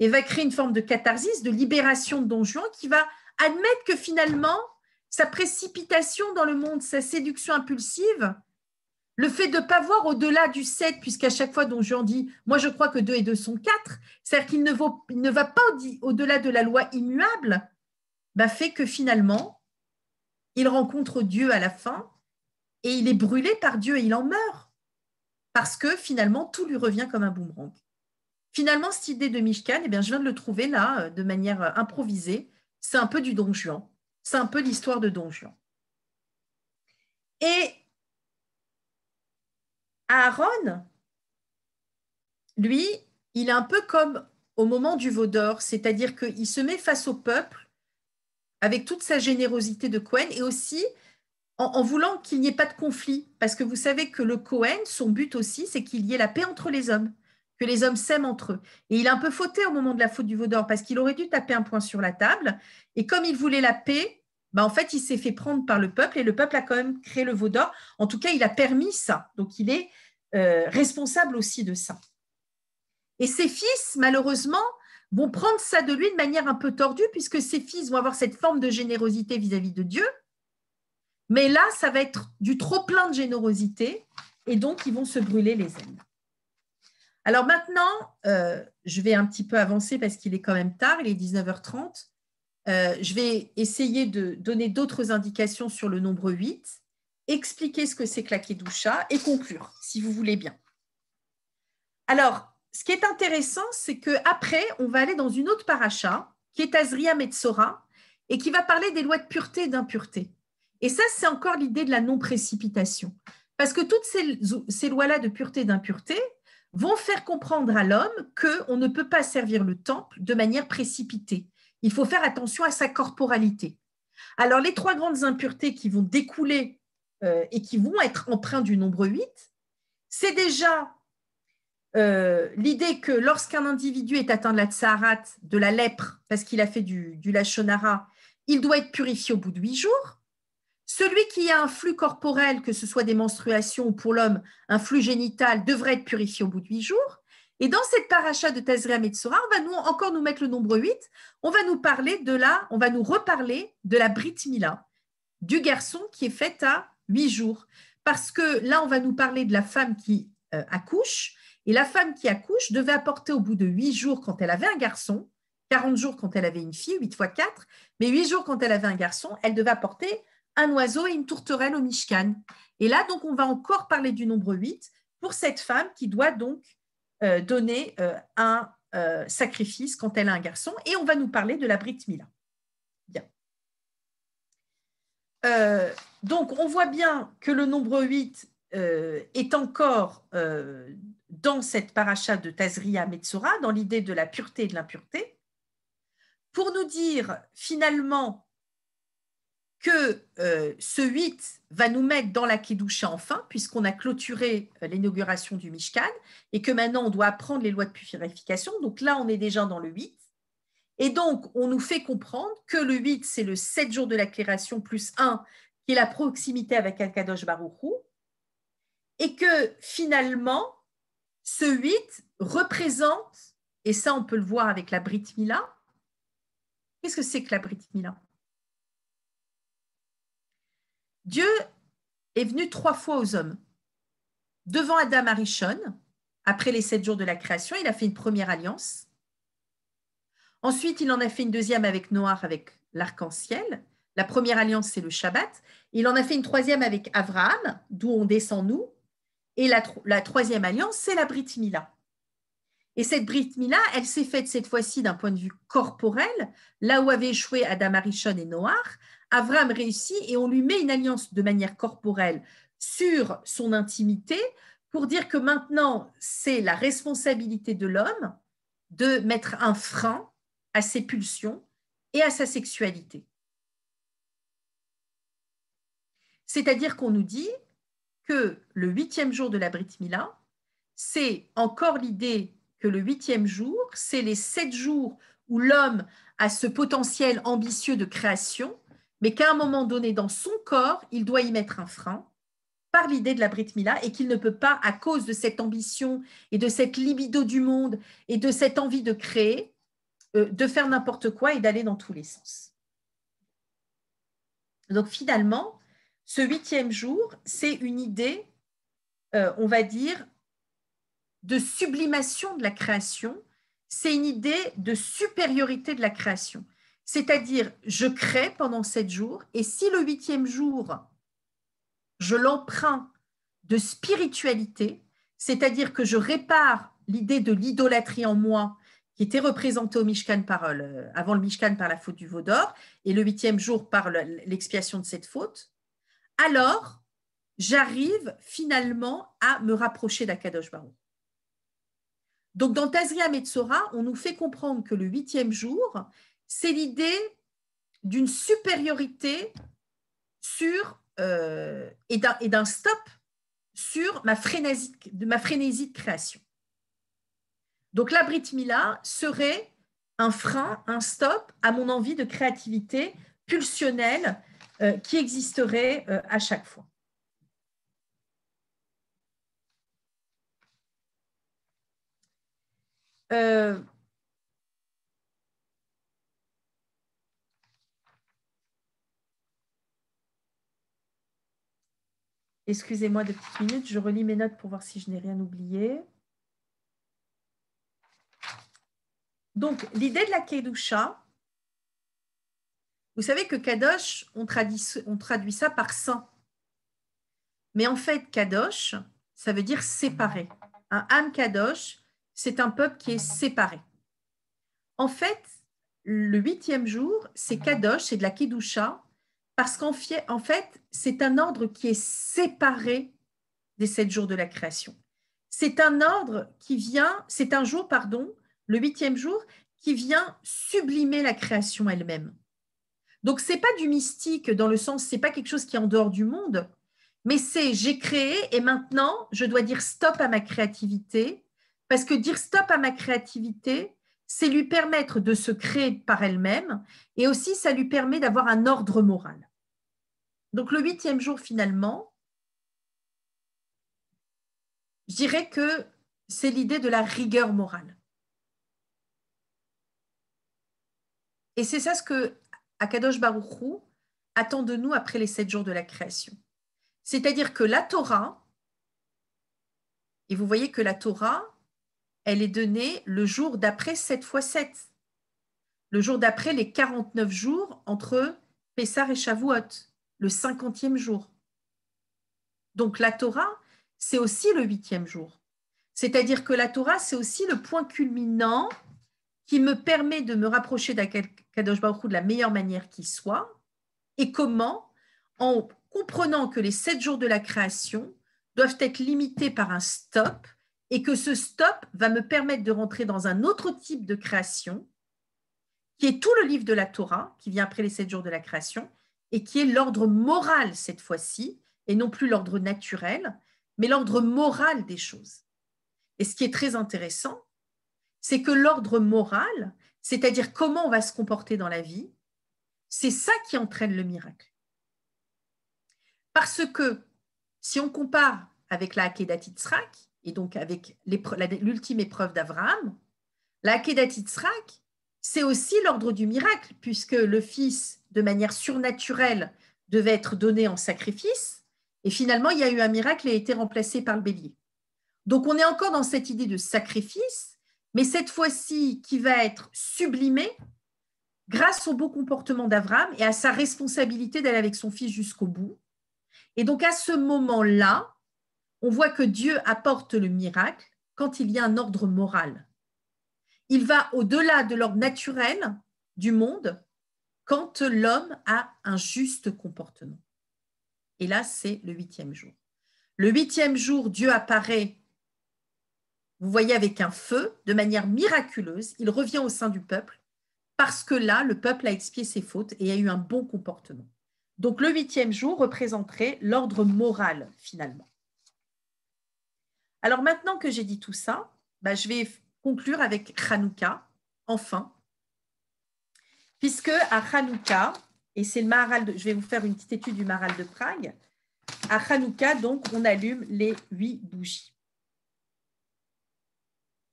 et va créer une forme de catharsis, de libération de Don Juan qui va admettre que finalement, sa précipitation dans le monde, sa séduction impulsive, le fait de ne pas voir au-delà du 7, puisqu'à chaque fois dont Juan dit, moi je crois que 2 et 2 sont 4, c'est-à-dire qu'il ne, ne va pas au-delà de la loi immuable, bah, fait que finalement, il rencontre Dieu à la fin et il est brûlé par Dieu et il en meurt. Parce que finalement, tout lui revient comme un boomerang. Finalement, cette idée de Mishkan, eh bien, je viens de le trouver là, euh, de manière euh, improvisée. C'est un peu du Don Juan. C'est un peu l'histoire de Don Juan. Et Aaron, lui, il est un peu comme au moment du veau d'or, c'est-à-dire qu'il se met face au peuple avec toute sa générosité de Cohen et aussi en, en voulant qu'il n'y ait pas de conflit, parce que vous savez que le Cohen, son but aussi, c'est qu'il y ait la paix entre les hommes que les hommes s'aiment entre eux. Et il a un peu fauté au moment de la faute du Vaudor parce qu'il aurait dû taper un point sur la table. Et comme il voulait la paix, bah, en fait, il s'est fait prendre par le peuple et le peuple a quand même créé le Vaudor. En tout cas, il a permis ça. Donc, il est euh, responsable aussi de ça. Et ses fils, malheureusement, vont prendre ça de lui de manière un peu tordue puisque ses fils vont avoir cette forme de générosité vis-à-vis -vis de Dieu. Mais là, ça va être du trop plein de générosité et donc ils vont se brûler les ailes. Alors maintenant, euh, je vais un petit peu avancer parce qu'il est quand même tard, il est 19h30. Euh, je vais essayer de donner d'autres indications sur le nombre 8, expliquer ce que c'est que doucha et conclure, si vous voulez bien. Alors, ce qui est intéressant, c'est qu'après, on va aller dans une autre paracha, qui est Azria Metzora, et qui va parler des lois de pureté et d'impureté. Et ça, c'est encore l'idée de la non-précipitation. Parce que toutes ces, ces lois-là de pureté et d'impureté, vont faire comprendre à l'homme qu'on ne peut pas servir le temple de manière précipitée. Il faut faire attention à sa corporalité. Alors, les trois grandes impuretés qui vont découler euh, et qui vont être empreintes du nombre 8, c'est déjà euh, l'idée que lorsqu'un individu est atteint de la tsarat, de la lèpre, parce qu'il a fait du, du lachonara, il doit être purifié au bout de huit jours. Celui qui a un flux corporel, que ce soit des menstruations ou pour l'homme, un flux génital, devrait être purifié au bout de huit jours. Et dans cette paracha de Tazria Metzora, on va nous, encore nous mettre le nombre 8, on va nous parler de la, on va nous reparler de la Brit Mila, du garçon qui est faite à huit jours. Parce que là, on va nous parler de la femme qui euh, accouche, et la femme qui accouche devait apporter au bout de huit jours quand elle avait un garçon, 40 jours quand elle avait une fille, huit fois quatre, mais huit jours quand elle avait un garçon, elle devait apporter un oiseau et une tourterelle au Mishkan. Et là, donc, on va encore parler du nombre 8 pour cette femme qui doit donc euh, donner euh, un euh, sacrifice quand elle a un garçon. Et on va nous parler de la Brit Mila. Bien. donc, on voit bien que le nombre 8 est encore dans cette paracha de Tazria Metzora, dans l'idée de la pureté et de l'impureté, pour nous dire finalement que euh, ce 8 va nous mettre dans la Kedusha enfin, puisqu'on a clôturé euh, l'inauguration du Mishkan, et que maintenant on doit apprendre les lois de purification. Donc là, on est déjà dans le 8. Et donc, on nous fait comprendre que le 8, c'est le 7 jours de l'acclération plus 1, qui est la proximité avec Akadosh Baruch et que finalement, ce 8 représente, et ça on peut le voir avec la Brit Mila, qu'est-ce que c'est que la Brit Mila Dieu est venu trois fois aux hommes. Devant Adam arichon après les sept jours de la création, il a fait une première alliance. Ensuite, il en a fait une deuxième avec Noir, avec l'arc-en-ciel. La première alliance, c'est le Shabbat. Il en a fait une troisième avec Abraham, d'où on descend nous. Et la, troisième alliance, c'est la Brit Mila. Et cette Brit Mila, elle s'est faite cette fois-ci d'un point de vue corporel, là où avaient échoué Adam arichon et Noir, Avram réussit et on lui met une alliance de manière corporelle sur son intimité pour dire que maintenant, c'est la responsabilité de l'homme de mettre un frein à ses pulsions et à sa sexualité. C'est-à-dire qu'on nous dit que le huitième jour de la Brit Mila, c'est encore l'idée que le huitième jour, c'est les sept jours où l'homme a ce potentiel ambitieux de création mais qu'à un moment donné, dans son corps, il doit y mettre un frein par l'idée de la Brit Mila et qu'il ne peut pas, à cause de cette ambition et de cette libido du monde et de cette envie de créer, euh, de faire n'importe quoi et d'aller dans tous les sens. Donc finalement, ce huitième jour, c'est une idée, euh, on va dire, de sublimation de la création, c'est une idée de supériorité de la création. C'est-à-dire, je crée pendant sept jours, et si le huitième jour, je l'emprunte de spiritualité, c'est-à-dire que je répare l'idée de l'idolâtrie en moi qui était représentée au Mishkan euh, avant le Mishkan par la faute du veau d'or, et le huitième jour par l'expiation de cette faute, alors j'arrive finalement à me rapprocher d'Akadosh Baruch. Donc dans Tazria Metzora, on nous fait comprendre que le huitième jour, c'est l'idée d'une supériorité sur, euh, et d'un stop sur ma frénésie, ma frénésie de création. Donc la Brit Mila serait un frein, un stop à mon envie de créativité pulsionnelle euh, qui existerait euh, à chaque fois. Excusez-moi de petites minutes, je relis mes notes pour voir si je n'ai rien oublié. Donc, l'idée de la Kedusha, vous savez que Kadosh, on traduit, on traduit ça par saint. Mais en fait, Kadosh, ça veut dire séparé. Un âme Kadosh, c'est un peuple qui est séparé. En fait, le huitième jour, c'est Kadosh, c'est de la Kedusha, parce qu'en fait, c'est un ordre qui est séparé des sept jours de la création. C'est un ordre qui vient, c'est un jour, pardon, le huitième jour, qui vient sublimer la création elle-même. Donc c'est pas du mystique dans le sens, c'est pas quelque chose qui est en dehors du monde, mais c'est j'ai créé et maintenant je dois dire stop à ma créativité parce que dire stop à ma créativité, c'est lui permettre de se créer par elle-même et aussi ça lui permet d'avoir un ordre moral. Donc le huitième jour, finalement, je dirais que c'est l'idée de la rigueur morale. Et c'est ça ce que Akadosh Baruchou attend de nous après les sept jours de la création. C'est-à-dire que la Torah, et vous voyez que la Torah, elle est donnée le jour d'après sept fois 7, le jour d'après les 49 jours entre Pessar et Shavuot le cinquantième jour. Donc la Torah, c'est aussi le huitième jour. C'est-à-dire que la Torah, c'est aussi le point culminant qui me permet de me rapprocher d'Akadosh Baruch de la meilleure manière qui soit. Et comment En comprenant que les sept jours de la création doivent être limités par un stop et que ce stop va me permettre de rentrer dans un autre type de création qui est tout le livre de la Torah qui vient après les sept jours de la création et qui est l'ordre moral cette fois-ci, et non plus l'ordre naturel, mais l'ordre moral des choses. Et ce qui est très intéressant, c'est que l'ordre moral, c'est-à-dire comment on va se comporter dans la vie, c'est ça qui entraîne le miracle. Parce que si on compare avec la Akedat et donc avec l'ultime épreuve d'Abraham, la Akedat c'est aussi l'ordre du miracle, puisque le Fils, de manière surnaturelle, devait être donné en sacrifice, et finalement, il y a eu un miracle et a été remplacé par le bélier. Donc, on est encore dans cette idée de sacrifice, mais cette fois-ci qui va être sublimée grâce au beau comportement d'Avram et à sa responsabilité d'aller avec son fils jusqu'au bout. Et donc, à ce moment-là, on voit que Dieu apporte le miracle quand il y a un ordre moral il va au-delà de l'ordre naturel du monde quand l'homme a un juste comportement. Et là, c'est le huitième jour. Le huitième jour, Dieu apparaît, vous voyez, avec un feu, de manière miraculeuse. Il revient au sein du peuple parce que là, le peuple a expié ses fautes et a eu un bon comportement. Donc le huitième jour représenterait l'ordre moral, finalement. Alors maintenant que j'ai dit tout ça, bah, je vais conclure avec Hanouka, enfin, puisque à Hanouka, et c'est le Maharal je vais vous faire une petite étude du maral de Prague, à Hanouka, donc, on allume les huit bougies.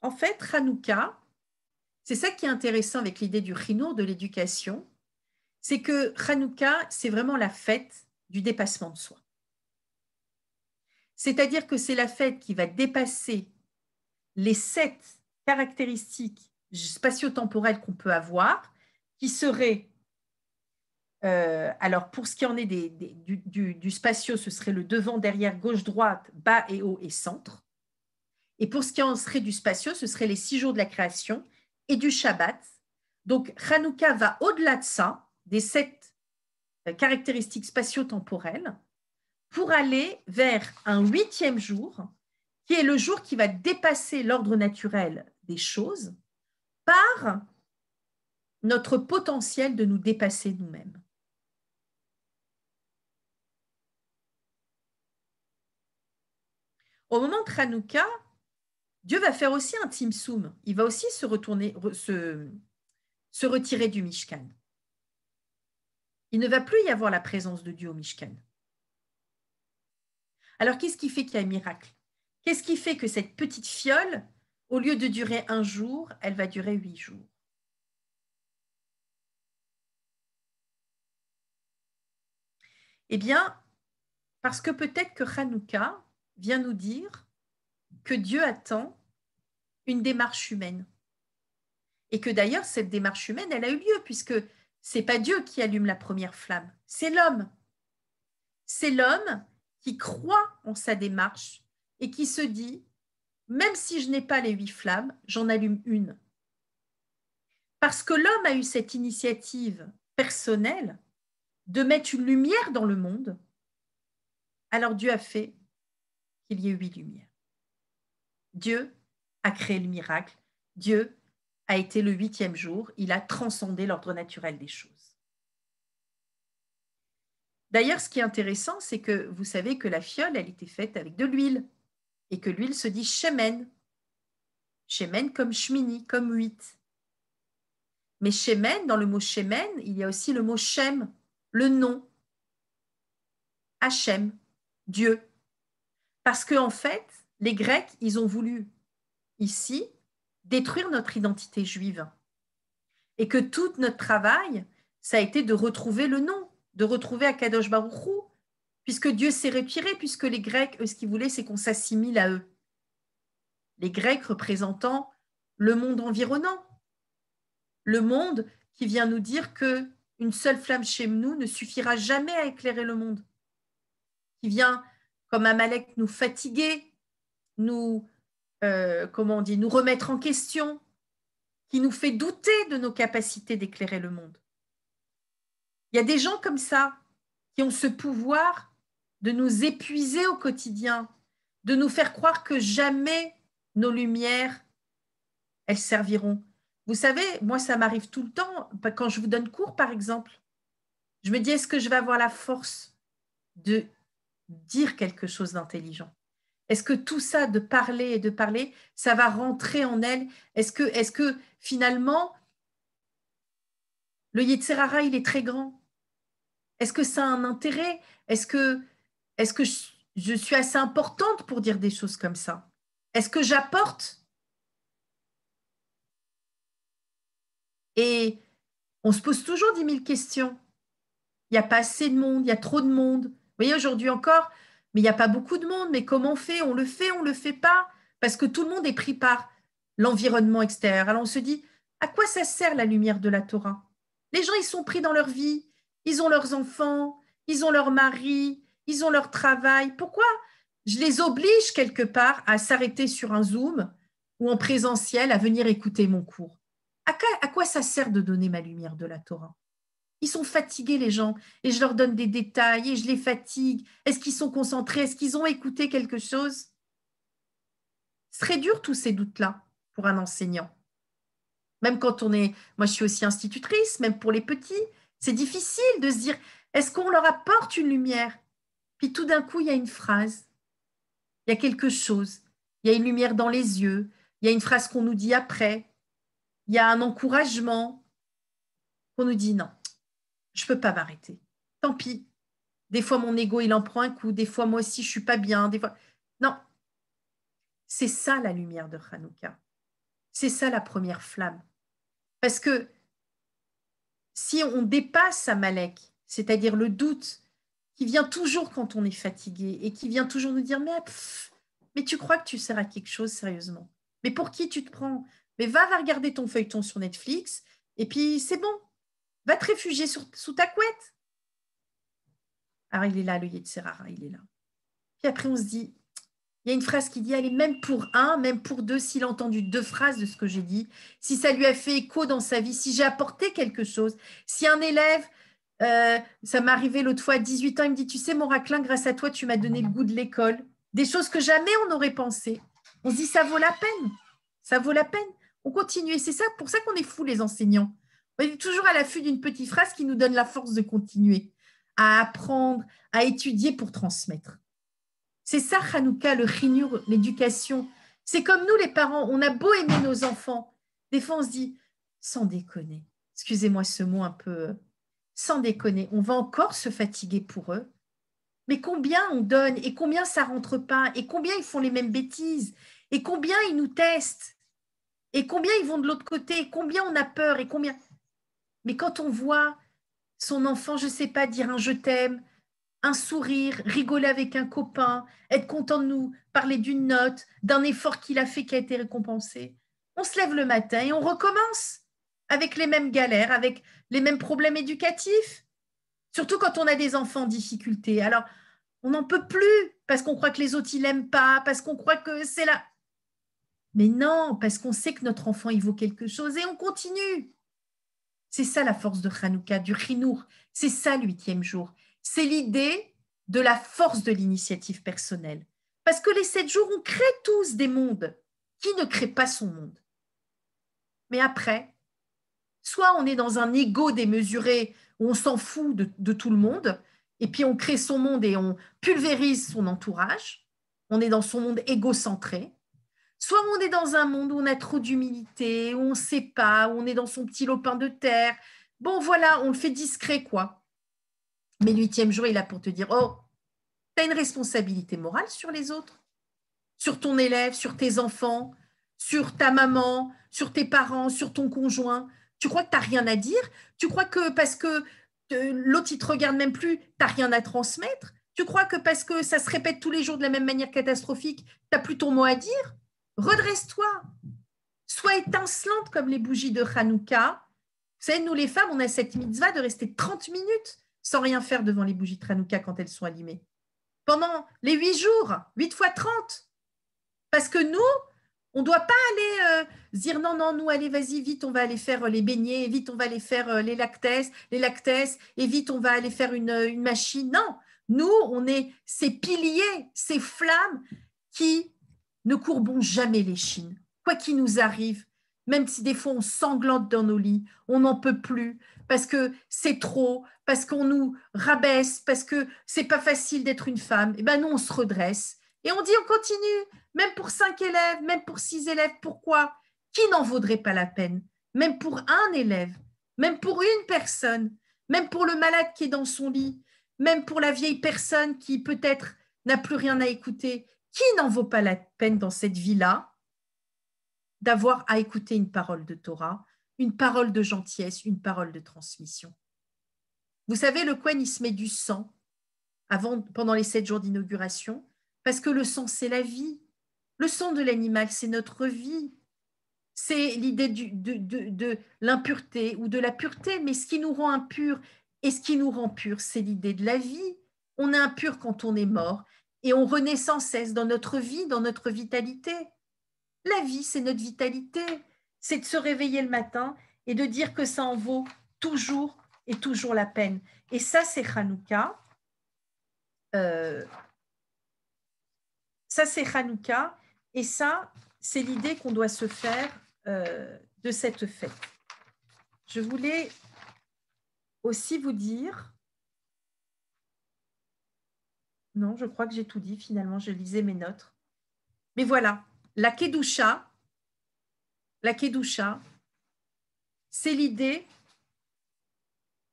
En fait, Hanouka, c'est ça qui est intéressant avec l'idée du rhino, de l'éducation, c'est que Hanouka, c'est vraiment la fête du dépassement de soi. C'est-à-dire que c'est la fête qui va dépasser les sept caractéristiques spatio-temporelles qu'on peut avoir, qui seraient, euh, alors pour ce qui en est des, du, spatio, ce serait le devant, derrière, gauche, droite, bas et haut et centre. Et pour ce qui en serait du spatio, ce serait les six jours de la création et du Shabbat. Donc Hanouka va au-delà de ça, des sept euh, caractéristiques spatio-temporelles, pour aller vers un huitième jour, qui est le jour qui va dépasser l'ordre naturel des choses par notre potentiel de nous dépasser nous-mêmes. Au moment de Hanouka, Dieu va faire aussi un Timsoum. Il va aussi se, retourner, se, se retirer du Mishkan. Il ne va plus y avoir la présence de Dieu au Mishkan. Alors, qu'est-ce qui fait qu'il y a un miracle Qu'est-ce qui fait que cette petite fiole au lieu de durer un jour, elle va durer huit jours. Eh bien, parce que peut-être que Hanouka vient nous dire que Dieu attend une démarche humaine. Et que d'ailleurs, cette démarche humaine, elle a eu lieu, puisque ce n'est pas Dieu qui allume la première flamme, c'est l'homme. C'est l'homme qui croit en sa démarche et qui se dit, même si je n'ai pas les huit flammes, j'en allume une. Parce que l'homme a eu cette initiative personnelle de mettre une lumière dans le monde, alors Dieu a fait qu'il y ait huit lumières. Dieu a créé le miracle, Dieu a été le huitième jour, il a transcendé l'ordre naturel des choses. D'ailleurs, ce qui est intéressant, c'est que vous savez que la fiole, elle était faite avec de l'huile et que l'huile se dit shemen. Shemen comme shmini, comme huit. Mais shemen, dans le mot shemen, il y a aussi le mot shem, le nom. Hachem, Dieu. Parce que en fait, les Grecs, ils ont voulu ici détruire notre identité juive. Et que tout notre travail, ça a été de retrouver le nom, de retrouver Akadosh Baruchou, puisque Dieu s'est retiré, puisque les Grecs, eux, ce qu'ils voulaient, c'est qu'on s'assimile à eux. Les Grecs représentant le monde environnant, le monde qui vient nous dire que une seule flamme chez nous ne suffira jamais à éclairer le monde, qui vient comme Amalek nous fatiguer, nous euh, comment dit, nous remettre en question, qui nous fait douter de nos capacités d'éclairer le monde. Il y a des gens comme ça qui ont ce pouvoir de nous épuiser au quotidien, de nous faire croire que jamais nos lumières, elles serviront. Vous savez, moi, ça m'arrive tout le temps, quand je vous donne cours, par exemple. Je me dis, est-ce que je vais avoir la force de dire quelque chose d'intelligent Est-ce que tout ça, de parler et de parler, ça va rentrer en elle Est-ce que, est que finalement, le Yitzhara, il est très grand Est-ce que ça a un intérêt Est-ce que est-ce que je, suis assez importante pour dire des choses comme ça Est-ce que j'apporte Et on se pose toujours 10 000 questions. Il n'y a pas assez de monde, il y a trop de monde. Vous voyez, aujourd'hui encore, mais il n'y a pas beaucoup de monde, mais comment on fait On le fait, on ne le fait pas, parce que tout le monde est pris par l'environnement extérieur. Alors on se dit, à quoi ça sert la lumière de la Torah Les gens, ils sont pris dans leur vie, ils ont leurs enfants, ils ont leur mari, ils ont leur travail. Pourquoi je les oblige quelque part à s'arrêter sur un Zoom ou en présentiel à venir écouter mon cours à quoi, ça sert de donner ma lumière de la Torah ils sont fatigués, les gens, et je leur donne des détails, et je les fatigue. Est-ce qu'ils sont concentrés Est-ce qu'ils ont écouté quelque chose Ce serait dur, tous ces doutes-là, pour un enseignant. Même quand on est. Moi, je suis aussi institutrice, même pour les petits. C'est difficile de se dire est-ce qu'on leur apporte une lumière puis tout d'un coup, il y a une phrase, il y a quelque chose, il y a une lumière dans les yeux, il y a une phrase qu'on nous dit après, il y a un encouragement qu'on nous dit non, je ne peux pas m'arrêter. Tant pis. Des fois, mon ego, il en prend un coup, des fois, moi aussi, je ne suis pas bien, des fois. Non. C'est ça la lumière de Hanouka. C'est ça la première flamme. Parce que si on dépasse Amalek, c'est-à-dire le doute, qui vient toujours quand on est fatigué et qui vient toujours nous dire mais, mais tu crois que tu sers à quelque chose sérieusement Mais pour qui tu te prends Mais va, va regarder ton feuilleton sur Netflix et puis c'est bon. Va te réfugier sous ta couette. Alors il est là, le de il est là. Puis après on se dit, il y a une phrase qui dit, allez, même pour un, même pour deux, s'il a entendu deux phrases de ce que j'ai dit, si ça lui a fait écho dans sa vie, si j'ai apporté quelque chose, si un élève euh, ça m'est arrivé l'autre fois à 18 ans, il me dit, tu sais, mon raclin, grâce à toi, tu m'as donné le goût de l'école. Des choses que jamais on n'aurait pensé. On se dit, ça vaut la peine. Ça vaut la peine. On continue. Et c'est ça, pour ça qu'on est fous, les enseignants. On est toujours à l'affût d'une petite phrase qui nous donne la force de continuer, à apprendre, à étudier pour transmettre. C'est ça, Hanouka, le chinur, l'éducation. C'est comme nous, les parents, on a beau aimer nos enfants. Des fois, on se dit, sans déconner, excusez-moi ce mot un peu sans déconner, on va encore se fatiguer pour eux. Mais combien on donne et combien ça rentre pas et combien ils font les mêmes bêtises et combien ils nous testent et combien ils vont de l'autre côté combien on a peur et combien. Mais quand on voit son enfant, je ne sais pas, dire un je t'aime, un sourire, rigoler avec un copain, être content de nous, parler d'une note, d'un effort qu'il a fait qui a été récompensé, on se lève le matin et on recommence avec les mêmes galères, avec les mêmes problèmes éducatifs, surtout quand on a des enfants en difficulté. Alors, on n'en peut plus parce qu'on croit que les autres, ils l'aiment pas, parce qu'on croit que c'est là. Mais non, parce qu'on sait que notre enfant, il vaut quelque chose et on continue. C'est ça la force de Hanouka, du Rinour. C'est ça l'huitième jour. C'est l'idée de la force de l'initiative personnelle. Parce que les sept jours, on crée tous des mondes. Qui ne crée pas son monde Mais après, Soit on est dans un ego démesuré où on s'en fout de, de, tout le monde, et puis on crée son monde et on pulvérise son entourage. On est dans son monde égocentré. Soit on est dans un monde où on a trop d'humilité, où on ne sait pas, où on est dans son petit lopin de terre. Bon, voilà, on le fait discret, quoi. Mais l'huitième jour il est là pour te dire, oh, tu as une responsabilité morale sur les autres, sur ton élève, sur tes enfants, sur ta maman, sur tes parents, sur ton conjoint. Tu crois que tu n'as rien à dire Tu crois que parce que euh, l'autre, il te regarde même plus, tu n'as rien à transmettre Tu crois que parce que ça se répète tous les jours de la même manière catastrophique, tu n'as plus ton mot à dire Redresse-toi. Sois étincelante comme les bougies de Hanouka. Vous savez, nous les femmes, on a cette mitzvah de rester 30 minutes sans rien faire devant les bougies de Hanouka quand elles sont allumées. Pendant les 8 jours, 8 fois 30. Parce que nous, on ne doit pas aller euh, dire non, non, nous, allez, vas-y, vite, on va aller faire euh, les beignets, vite, on va aller faire euh, les lactesses, les lactesses, et vite, on va aller faire une, machine. Non, nous, on est ces piliers, ces flammes qui ne courbons jamais les chines. Quoi qu'il nous arrive, même si des fois on sanglante dans nos lits, on n'en peut plus parce que c'est trop, parce qu'on nous rabaisse, parce que c'est pas facile d'être une femme. Et eh ben nous on se redresse et on dit, on continue, même pour cinq élèves, même pour six élèves. Pourquoi Qui n'en vaudrait pas la peine Même pour un élève, même pour une personne, même pour le malade qui est dans son lit, même pour la vieille personne qui peut-être n'a plus rien à écouter. Qui n'en vaut pas la peine dans cette vie-là d'avoir à écouter une parole de Torah, une parole de gentillesse, une parole de transmission Vous savez, le Kwen, il se met du sang avant, pendant les sept jours d'inauguration parce que le son, c'est la vie. Le son de l'animal, c'est notre vie. C'est l'idée de, de, l'impureté ou de la pureté. Mais ce qui nous rend impur et ce qui nous rend pur c'est l'idée de la vie. On est impur quand on est mort et on renaît sans cesse dans notre vie, dans notre vitalité. La vie, c'est notre vitalité. C'est de se réveiller le matin et de dire que ça en vaut toujours et toujours la peine. Et ça, c'est Hanouka. Euh, ça, c'est Hanouka. Et ça, c'est l'idée qu'on doit se faire euh, de cette fête. Je voulais aussi vous dire... Non, je crois que j'ai tout dit. Finalement, je lisais mes notes. Mais voilà, la Kedusha, la Kedusha, c'est l'idée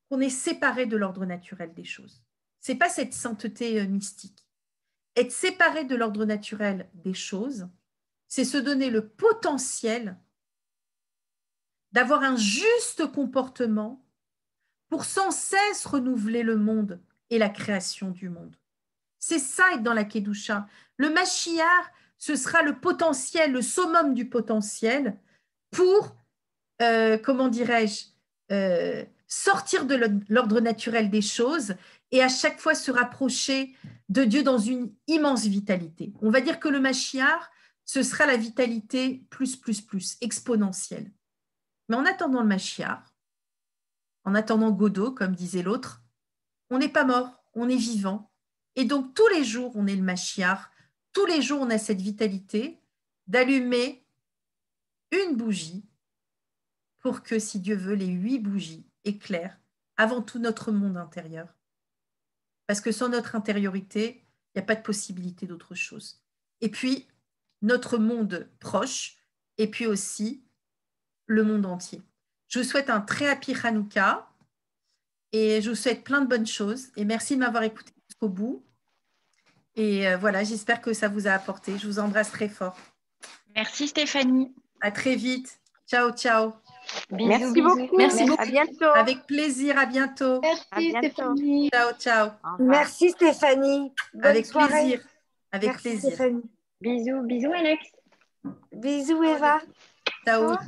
qu'on est séparé de l'ordre naturel des choses. C'est pas cette sainteté euh, mystique être séparé de l'ordre naturel des choses, c'est se donner le potentiel d'avoir un juste comportement pour sans cesse renouveler le monde et la création du monde. C'est ça être dans la Kedusha. Le Mashiach, ce sera le potentiel, le summum du potentiel pour, euh, comment dirais-je, euh, sortir de l'ordre naturel des choses et à chaque fois se rapprocher de Dieu dans une immense vitalité. On va dire que le machiar, ce sera la vitalité plus, plus, plus, exponentielle. Mais en attendant le machiar, en attendant Godot, comme disait l'autre, on n'est pas mort, on est vivant. Et donc tous les jours, on est le machiar, tous les jours, on a cette vitalité d'allumer une bougie pour que, si Dieu veut, les huit bougies éclairent avant tout notre monde intérieur parce que sans notre intériorité, il n'y a pas de possibilité d'autre chose. Et puis, notre monde proche, et puis aussi le monde entier. Je vous souhaite un très happy Hanouka et je vous souhaite plein de bonnes choses. Et merci de m'avoir écouté jusqu'au bout. Et euh, voilà, j'espère que ça vous a apporté. Je vous embrasse très fort. Merci Stéphanie. À très vite. Ciao, ciao. Merci beaucoup. Merci, beaucoup. À bientôt. Avec plaisir, à bientôt. Merci Stéphanie. Ciao, ciao. Merci Stéphanie. Avec plaisir. Avec Merci, plaisir. Stéphanie. Bisous, bisous Alex. Bisous Eva. Ciao.